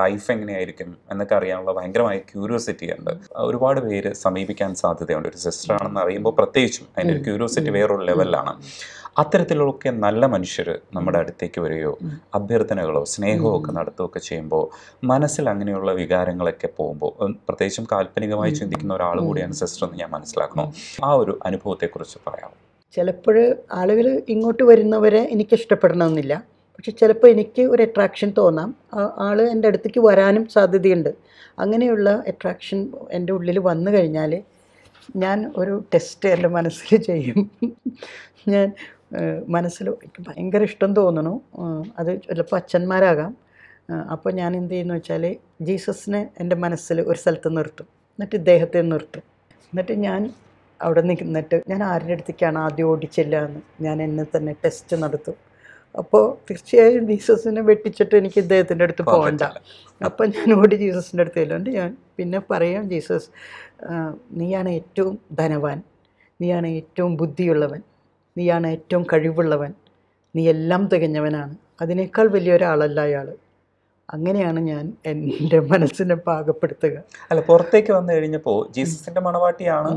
ലൈഫ് എങ്ങനെയായിരിക്കും എന്നൊക്കെ അറിയാനുള്ള ഭയങ്കരമായ ക്യൂരിയോസിറ്റി ഉണ്ട് ഒരുപാട് പേര് സമീപിക്കാൻ സാധ്യതയുണ്ട് ഒരു സിസ്റ്റർ ആണെന്ന് അറിയുമ്പോൾ പ്രത്യേകിച്ചും അതിൻ്റെ ഒരു ക്യൂരിയോസിറ്റി വേറൊരു ലെവലിലാണ് അത്തരത്തിലൊക്കെ നല്ല മനുഷ്യർ നമ്മുടെ അടുത്തേക്ക് വരികയോ അഭ്യർത്ഥനകളോ സ്നേഹമോ ഒക്കെ നടത്തുകയൊക്കെ ചെയ്യുമ്പോൾ മനസ്സിൽ അങ്ങനെയുള്ള വികാരങ്ങളൊക്കെ പോകുമ്പോൾ പ്രത്യേകിച്ചും കാല്പനികമായി ചിന്തിക്കുന്ന ഒരാൾ കൂടിയാണ് സിസ്റ്റർ എന്ന് ഞാൻ മനസ്സിലാക്കണം ആ ഒരു അനുഭവത്തെക്കുറിച്ച് പറയാമോ ചിലപ്പോൾ ആളുകൾ ഇങ്ങോട്ട് വരുന്നവരെ എനിക്ക് ഇഷ്ടപ്പെടണമെന്നില്ല പക്ഷെ ചിലപ്പോൾ എനിക്ക് ഒരു അട്രാക്ഷൻ തോന്നാം ആൾ എൻ്റെ അടുത്തേക്ക് വരാനും സാധ്യതയുണ്ട് അങ്ങനെയുള്ള അട്രാക്ഷൻ എൻ്റെ ഉള്ളിൽ വന്നു കഴിഞ്ഞാൽ ഞാൻ ഒരു ടെസ്റ്റ് എൻ്റെ മനസ്സിൽ ചെയ്യും ഞാൻ മനസ്സിൽ എനിക്ക് ഭയങ്കര ഇഷ്ടം തോന്നണു അത് ചിലപ്പോൾ അച്ഛന്മാരാകാം അപ്പോൾ ഞാൻ എന്ത് ചെയ്യുന്നു വെച്ചാൽ ജീസസിനെ എൻ്റെ മനസ്സിൽ ഒരു സ്ഥലത്ത് നിർത്തും എന്നിട്ട് ഇദ്ദേഹത്തെ നിർത്തും എന്നിട്ട് ഞാൻ അവിടെ നിന്നിട്ട് ഞാൻ ആരുടെ അടുത്തേക്കാണ് ആദ്യം ഓടിച്ചില്ല ഞാൻ എന്നെ തന്നെ ടെസ്റ്റ് നടത്തും അപ്പോൾ തീർച്ചയായും ജീസസിനെ വെട്ടിച്ചിട്ട് എനിക്ക് ഇദ്ദേഹത്തിൻ്റെ അടുത്ത് പോകണ്ട അപ്പം ഞാൻ ഓടി ജീസസിൻ്റെ അടുത്ത് ചെല്ലുന്നുണ്ട് ഞാൻ പിന്നെ പറയാം ജീസസ് നീയാണ് ഏറ്റവും ധനവാൻ നീയാണ് ഏറ്റവും ബുദ്ധിയുള്ളവൻ നീയാണ് ഏറ്റവും കഴിവുള്ളവൻ നീ എല്ലാം തികഞ്ഞവനാണ് അതിനേക്കാൾ വലിയൊരാളല്ല അയാൾ അങ്ങനെയാണ് ഞാൻ എൻ്റെ മനസ്സിനെ പാകപ്പെടുത്തുക അല്ല പുറത്തേക്ക് വന്നു കഴിഞ്ഞപ്പോൾ ജീസസിന്റെ മണവാട്ടിയാണ്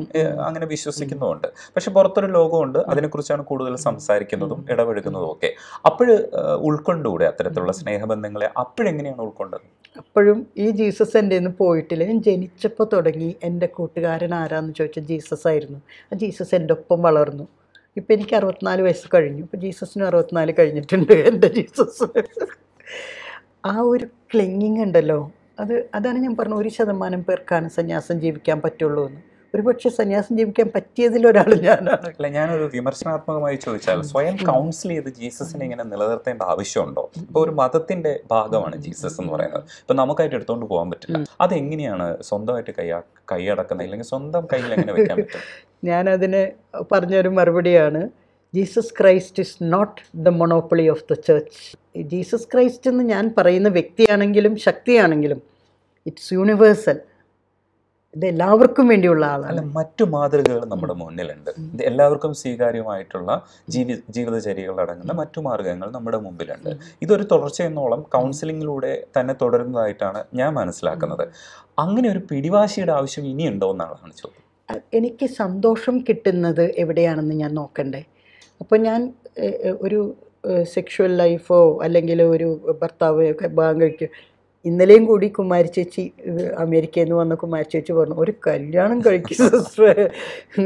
അങ്ങനെ വിശ്വസിക്കുന്നതുകൊണ്ട് പക്ഷെ പുറത്തൊരു ലോകമുണ്ട് അതിനെക്കുറിച്ചാണ് കൂടുതൽ സംസാരിക്കുന്നതും ഇടപെടുക്കുന്നതും ഒക്കെ അപ്പോഴ് ഉൾക്കൊണ്ടുകൂടെ അത്തരത്തിലുള്ള സ്നേഹബന്ധങ്ങളെ അപ്പോഴെങ്ങനെയാണ് ഉൾക്കൊണ്ടത് അപ്പോഴും ഈ ജീസസ് എൻ്റെ നിന്ന് പോയിട്ടില്ല ഞാൻ ജനിച്ചപ്പോൾ തുടങ്ങി എൻ്റെ കൂട്ടുകാരൻ ആരാന്ന് ചോദിച്ചാൽ ജീസസ് ആയിരുന്നു ആ ജീസസ് എൻ്റെ ഒപ്പം വളർന്നു ഇപ്പം എനിക്ക് അറുപത്തിനാല് വയസ്സ് കഴിഞ്ഞു ഇപ്പം ജീസസിന് അറുപത്തിനാല് കഴിഞ്ഞിട്ടുണ്ട് എൻ്റെ ജീസസ് ആ ഒരു ക്ലിങ്ങിങ് ഉണ്ടല്ലോ അത് അതാണ് ഞാൻ പറഞ്ഞത് ഒരു ശതമാനം പേർക്കാണ് സന്യാസം ജീവിക്കാൻ പറ്റുള്ളൂ എന്ന് ഒരുപക്ഷെ സന്യാസം ജീവിക്കാൻ പറ്റിയതിൽ ഒരാൾ ഞാനാണ് ഞാനൊരു വിമർശനാത്മകമായി ചോദിച്ചാൽ സ്വയം കൗൺസിൽ ചെയ്ത് ജീസസിനെ ഇങ്ങനെ നിലനിർത്തേണ്ട ആവശ്യമുണ്ടോ ഇപ്പൊ ഒരു മതത്തിന്റെ ഭാഗമാണ് ജീസസ് എന്ന് പറയുന്നത് ഇപ്പൊ നമുക്കായിട്ട് എടുത്തുകൊണ്ട് പോകാൻ പറ്റില്ല അതെങ്ങനെയാണ് സ്വന്തമായിട്ട് കൈ കൈയടക്കുന്നത് അല്ലെങ്കിൽ സ്വന്തം കയ്യിൽ എങ്ങനെ വെക്കാൻ പറ്റും ഞാനതിന് പറഞ്ഞൊരു മറുപടിയാണ് Jesus Christ is not the monopoly of the church Jesus Christ എന്ന് ഞാൻ പറയുന്ന വ്യക്തിയാണെങ്കിലും ശക്തിയാണെങ്കിലും ഇറ്റ്സ് യൂണിവേഴ്സൽ ഇത് എല്ലാവർക്കും വേണ്ടിയുള്ള ആളാണ് മറ്റു മാതൃകകൾ നമ്മുടെ മുന്നിലുണ്ട് ഇത് എല്ലാവർക്കും സ്വീകാര്യമായിട്ടുള്ള ജീവി ജീവിതചര്യകൾ അടങ്ങുന്ന മറ്റു മാർഗങ്ങൾ നമ്മുടെ മുമ്പിലുണ്ട് ഇതൊരു തുടർച്ചയെന്നോളം കൗൺസിലിങ്ങിലൂടെ തന്നെ തുടരുന്നതായിട്ടാണ് ഞാൻ മനസ്സിലാക്കുന്നത് അങ്ങനെ ഒരു പിടിവാശിയുടെ ആവശ്യം ഇനി ഉണ്ടോ എന്നാണ് ചോദ്യം എനിക്ക് സന്തോഷം കിട്ടുന്നത് എവിടെയാണെന്ന് ഞാൻ നോക്കണ്ടേ അപ്പോൾ ഞാൻ ഒരു സെക്ഷുവൽ ലൈഫോ അല്ലെങ്കിൽ ഒരു ഭർത്താവോ ഒക്കെ ബാങ്ക് ഇന്നലെയും കൂടി കുമാരി ചേച്ചി അമേരിക്കയിൽ നിന്ന് വന്ന കുമാരി ചേച്ചി പറഞ്ഞു ഒരു കല്യാണം കഴിക്കും സിസ്റ്റർ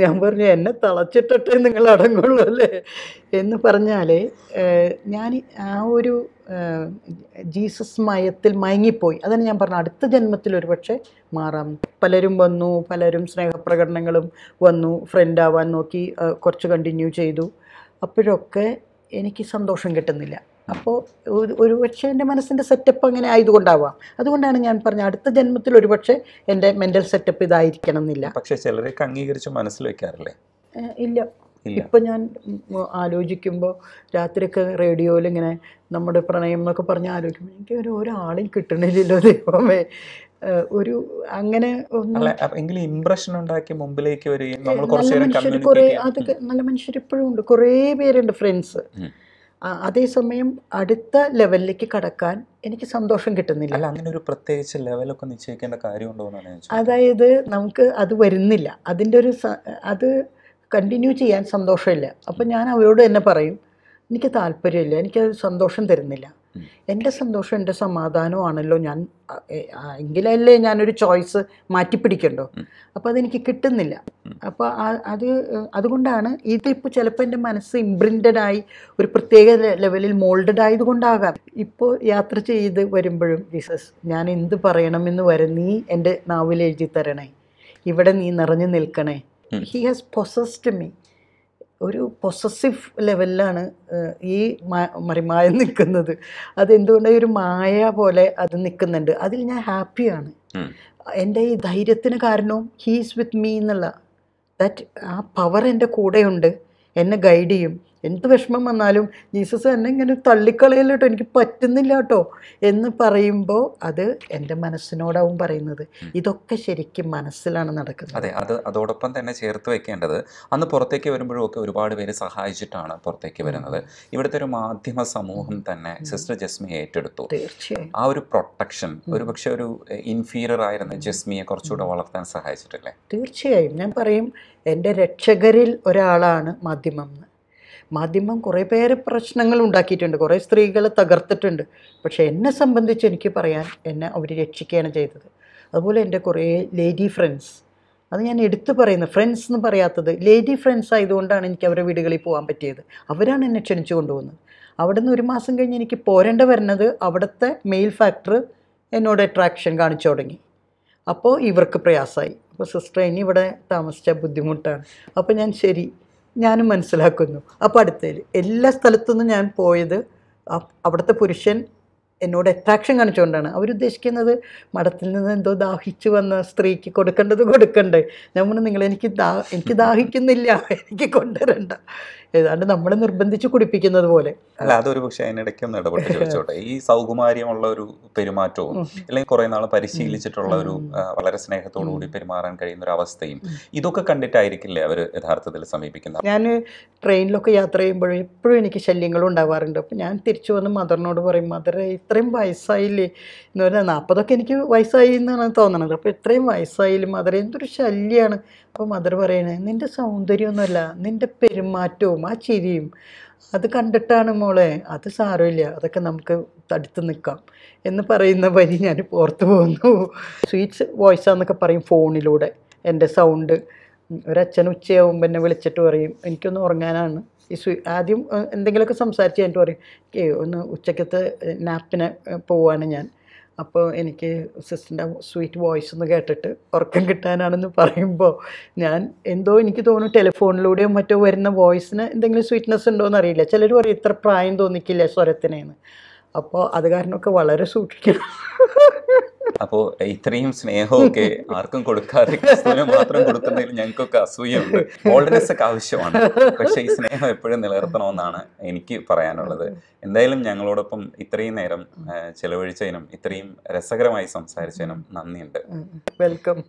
ഞാൻ പറഞ്ഞു എന്നെ തളച്ചിട്ടിട്ടേ നിങ്ങൾ അടങ്ങുള്ളൂ അല്ലേ എന്ന് പറഞ്ഞാൽ ഞാൻ ആ ഒരു ജീസസ് മയത്തിൽ മയങ്ങിപ്പോയി അതന്നെ ഞാൻ പറഞ്ഞു അടുത്ത ജന്മത്തിൽ ഒരു പക്ഷേ മാറാം പലരും വന്നു പലരും സ്നേഹപ്രകടനങ്ങളും വന്നു ഫ്രണ്ട് ആവാൻ നോക്കി കുറച്ച് കണ്ടിന്യൂ ചെയ്തു അപ്പോഴൊക്കെ എനിക്ക് സന്തോഷം കിട്ടുന്നില്ല അപ്പോൾ ഒരു ഒരുപക്ഷെ എൻ്റെ മനസ്സിൻ്റെ സെറ്റപ്പ് അങ്ങനെ ആയതുകൊണ്ടാവാം അതുകൊണ്ടാണ് ഞാൻ പറഞ്ഞത് അടുത്ത ജന്മത്തിൽ ഒരുപക്ഷെ എൻ്റെ മെൻ്റൽ സെറ്റപ്പ് ഇതായിരിക്കണം എന്നില്ല പക്ഷേ ചിലരൊക്കെ അംഗീകരിച്ച് മനസ്സിൽ വെക്കാറില്ലേ ഇല്ല ഇപ്പം ഞാൻ ആലോചിക്കുമ്പോൾ രാത്രിയൊക്കെ റേഡിയോയിൽ ഇങ്ങനെ നമ്മുടെ പ്രണയം എന്നൊക്കെ പറഞ്ഞ് ആലോചിക്കുമ്പോൾ എനിക്ക് ഒരു ഒരാളിൽ കിട്ടണില്ലല്ലോ ദൈവമേ ഒരു അങ്ങനെ എങ്കിലും ഇംപ്രഷൻ ഉണ്ടാക്കി മുമ്പിലേക്ക് വരികയും നമ്മൾ കുറേ അതൊക്കെ നല്ല മനുഷ്യർ ഇപ്പോഴും ഉണ്ട് കുറേ പേരുണ്ട് ഫ്രണ്ട്സ് അതേസമയം അടുത്ത ലെവലിലേക്ക് കടക്കാൻ എനിക്ക് സന്തോഷം കിട്ടുന്നില്ല അങ്ങനെ ഒരു പ്രത്യേകിച്ച് ലെവലൊക്കെ നിശ്ചയിക്കേണ്ട കാര്യമുണ്ടോ അതായത് നമുക്ക് അത് വരുന്നില്ല അതിൻ്റെ ഒരു അത് കണ്ടിന്യൂ ചെയ്യാൻ സന്തോഷമില്ല അപ്പം ഞാൻ അവരോട് തന്നെ പറയും എനിക്ക് താല്പര്യമില്ല എനിക്കത് സന്തോഷം തരുന്നില്ല എൻ്റെ സന്തോഷം എൻ്റെ സമാധാനമാണല്ലോ ഞാൻ എങ്കിലല്ലേ ഞാനൊരു ചോയ്സ് മാറ്റിപ്പിടിക്കണ്ടോ അപ്പോൾ അതെനിക്ക് കിട്ടുന്നില്ല അപ്പോൾ അത് അതുകൊണ്ടാണ് ഇതിപ്പോൾ ചിലപ്പോൾ എൻ്റെ മനസ്സ് ഇംപ്രിൻറ്റഡ് ആയി ഒരു പ്രത്യേക ലെവലിൽ മോൾഡഡ് ആയതുകൊണ്ടാകാം ഇപ്പോൾ യാത്ര ചെയ്ത് വരുമ്പോഴും ജീസസ് ഞാൻ എന്ത് പറയണമെന്ന് വരെ നീ എൻ്റെ നാവിൽ എഴുതി തരണേ ഇവിടെ നീ നിറഞ്ഞു നിൽക്കണേ ഹി ഹാസ് പൊസസ്ഡ് മീ ഒരു പൊസസീവ് ലെവലിലാണ് ഈ മറിമായ നിൽക്കുന്നത് അതെന്തുകൊണ്ട് ഒരു മായ പോലെ അത് നിൽക്കുന്നുണ്ട് അതിൽ ഞാൻ ഹാപ്പിയാണ് എൻ്റെ ഈ ധൈര്യത്തിന് കാരണവും ഹീസ് വിത്ത് മീ എന്നുള്ള ദാറ്റ് ആ പവർ എൻ്റെ കൂടെയുണ്ട് എന്നെ ഗൈഡ് ചെയ്യും എന്ത് വിഷമം വന്നാലും ജീസസ് എന്നെ ഇങ്ങനെ തള്ളിക്കളയല്ലോ എനിക്ക് പറ്റുന്നില്ല കേട്ടോ എന്ന് പറയുമ്പോൾ അത് എൻ്റെ മനസ്സിനോടാവും പറയുന്നത് ഇതൊക്കെ ശരിക്കും മനസ്സിലാണ് നടക്കുന്നത് അതെ അത് അതോടൊപ്പം തന്നെ ചേർത്ത് വെക്കേണ്ടത് അന്ന് പുറത്തേക്ക് വരുമ്പോഴും ഒക്കെ ഒരുപാട് പേര് സഹായിച്ചിട്ടാണ് പുറത്തേക്ക് വരുന്നത് ഇവിടുത്തെ ഒരു മാധ്യമ സമൂഹം തന്നെ സിസ്റ്റർ ജസ്മി ഏറ്റെടുത്തു തീർച്ചയായും ആ ഒരു പ്രൊട്ടക്ഷൻ ഒരു പക്ഷെ ഒരു ഇൻഫീരിയർ ആയിരുന്നു ജസ്മിയെ കുറച്ചുകൂടെ വളർത്താൻ സഹായിച്ചിട്ടില്ലേ തീർച്ചയായും ഞാൻ പറയും എൻ്റെ രക്ഷകരിൽ ഒരാളാണ് മാധ്യമം മാധ്യമം കുറേ പേര് പ്രശ്നങ്ങൾ ഉണ്ടാക്കിയിട്ടുണ്ട് കുറേ സ്ത്രീകളെ തകർത്തിട്ടുണ്ട് പക്ഷേ എന്നെ സംബന്ധിച്ച് എനിക്ക് പറയാൻ എന്നെ അവർ രക്ഷിക്കുകയാണ് ചെയ്തത് അതുപോലെ എൻ്റെ കുറേ ലേഡി ഫ്രണ്ട്സ് അത് ഞാൻ എടുത്തു പറയുന്നത് ഫ്രണ്ട്സ് എന്ന് പറയാത്തത് ലേഡി ഫ്രണ്ട്സ് ആയതുകൊണ്ടാണ് എനിക്ക് അവരുടെ വീടുകളിൽ പോകാൻ പറ്റിയത് അവരാണ് എന്നെ ക്ഷണിച്ചു കൊണ്ടുപോകുന്നത് അവിടെ നിന്ന് ഒരു മാസം കഴിഞ്ഞ് എനിക്ക് പോരേണ്ട വരുന്നത് അവിടുത്തെ മെയിൽ ഫാക്ടർ എന്നോട് അട്രാക്ഷൻ കാണിച്ചു തുടങ്ങി അപ്പോൾ ഇവർക്ക് പ്രയാസമായി അപ്പോൾ സിസ്റ്റർ ഇനി ഇവിടെ താമസിച്ച ബുദ്ധിമുട്ടാണ് അപ്പോൾ ഞാൻ ശരി ഞാനും മനസ്സിലാക്കുന്നു അപ്പോൾ അടുത്തതിൽ എല്ലാ സ്ഥലത്തുനിന്നും ഞാൻ പോയത് അവിടുത്തെ പുരുഷൻ എന്നോട് അട്രാക്ഷൻ കാണിച്ചുകൊണ്ടാണ് അവരുദ്ദേശിക്കുന്നത് മഠത്തിൽ നിന്ന് എന്തോ ദാഹിച്ചു വന്ന സ്ത്രീക്ക് കൊടുക്കേണ്ടത് കൊടുക്കണ്ടേ നമ്മൾ നിങ്ങൾ എനിക്ക് ദാ എനിക്ക് ദാഹിക്കുന്നില്ല എനിക്ക് കൊണ്ടുവരണ്ട ഏതാണ്ട് നമ്മൾ നിർബന്ധിച്ച് കുടിപ്പിക്കുന്നത് പോലെ അല്ല അതൊരു പക്ഷെ അതിനിടയ്ക്ക് ഒന്ന് ഇടപെട്ട് ചോദിച്ചോട്ടെ ഈ സൗകുമാര്യമുള്ള ഒരു പെരുമാറ്റവും അല്ലെങ്കിൽ കുറെ നാൾ പരിശീലിച്ചിട്ടുള്ള ഒരു വളരെ സ്നേഹത്തോടു കൂടി പെരുമാറാൻ കഴിയുന്ന ഒരു അവസ്ഥയും ഇതൊക്കെ കണ്ടിട്ടായിരിക്കില്ലേ അവർ യഥാർത്ഥത്തിൽ സമീപിക്കുന്നത് ഞാൻ ട്രെയിനിലൊക്കെ യാത്ര ചെയ്യുമ്പോഴും എപ്പോഴും എനിക്ക് ശല്യങ്ങൾ ഉണ്ടാവാറുണ്ട് അപ്പം ഞാൻ തിരിച്ചു വന്ന് മദറിനോട് പറയും മദറെ ഇത്രയും വയസ്സായില്ലേ എന്ന് പറഞ്ഞാൽ നാൽപ്പതൊക്കെ എനിക്ക് വയസ്സായി എന്നാണ് തോന്നണത് അപ്പോൾ ഇത്രയും വയസ്സായാലും മദർ എന്തൊരു ശല്യമാണ് അപ്പോൾ മദർ പറയണേ നിൻ്റെ സൗന്ദര്യമൊന്നുമല്ല നിൻ്റെ പെരുമാറ്റവും ഉണ്ടാവും ആ ചിരിയും അത് കണ്ടിട്ടാണ് മോളെ അത് സാരമില്ല അതൊക്കെ നമുക്ക് തടുത്ത് നിൽക്കാം എന്ന് പറയുന്ന വരി ഞാൻ പുറത്ത് പോകുന്നു സ്വീറ്റ്സ് വോയിസാന്നൊക്കെ പറയും ഫോണിലൂടെ എൻ്റെ സൗണ്ട് ഒരച്ഛൻ ഉച്ചയാവുമ്പോൾ എന്നെ വിളിച്ചിട്ട് പറയും എനിക്കൊന്ന് ഉറങ്ങാനാണ് ഈ സ്വീ ആദ്യം എന്തെങ്കിലുമൊക്കെ സംസാരിച്ച് കഴിഞ്ഞിട്ട് പറയും ഒന്ന് ഉച്ചക്കത്തെ നാപ്പിന് പോവാണ് ഞാൻ അപ്പോൾ എനിക്ക് സിസ്റ്ററിൻ്റെ സ്വീറ്റ് വോയിസ് ഒന്ന് കേട്ടിട്ട് ഉറക്കം കിട്ടാനാണെന്ന് പറയുമ്പോൾ ഞാൻ എന്തോ എനിക്ക് തോന്നുന്നു ടെലിഫോണിലൂടെയോ മറ്റോ വരുന്ന വോയിസിന് എന്തെങ്കിലും സ്വീറ്റ്നെസ് ഉണ്ടോ എന്നറിയില്ല ചിലർ പറയും ഇത്ര പ്രായം തോന്നിക്കില്ല സ്വരത്തിനേന്ന് അപ്പോൾ അത് കാരണമൊക്കെ വളരെ സൂക്ഷിക്കണം അപ്പോൾ ഇത്രയും സ്നേഹമൊക്കെ ആർക്കും കൊടുക്കാതെ ക്രിസ്തുവിന് മാത്രം കൊടുക്കുന്നതിൽ ഞങ്ങൾക്കൊക്കെ അസൂയുണ്ട് ഓൾഡ്നെസ് ഒക്കെ ആവശ്യമാണ് പക്ഷേ ഈ സ്നേഹം എപ്പോഴും നിലനിർത്തണമെന്നാണ് എനിക്ക് പറയാനുള്ളത് എന്തായാലും ഞങ്ങളോടൊപ്പം ഇത്രയും നേരം ചെലവഴിച്ചതിനും ഇത്രയും രസകരമായി സംസാരിച്ചതിനും നന്ദിയുണ്ട് വെൽക്കം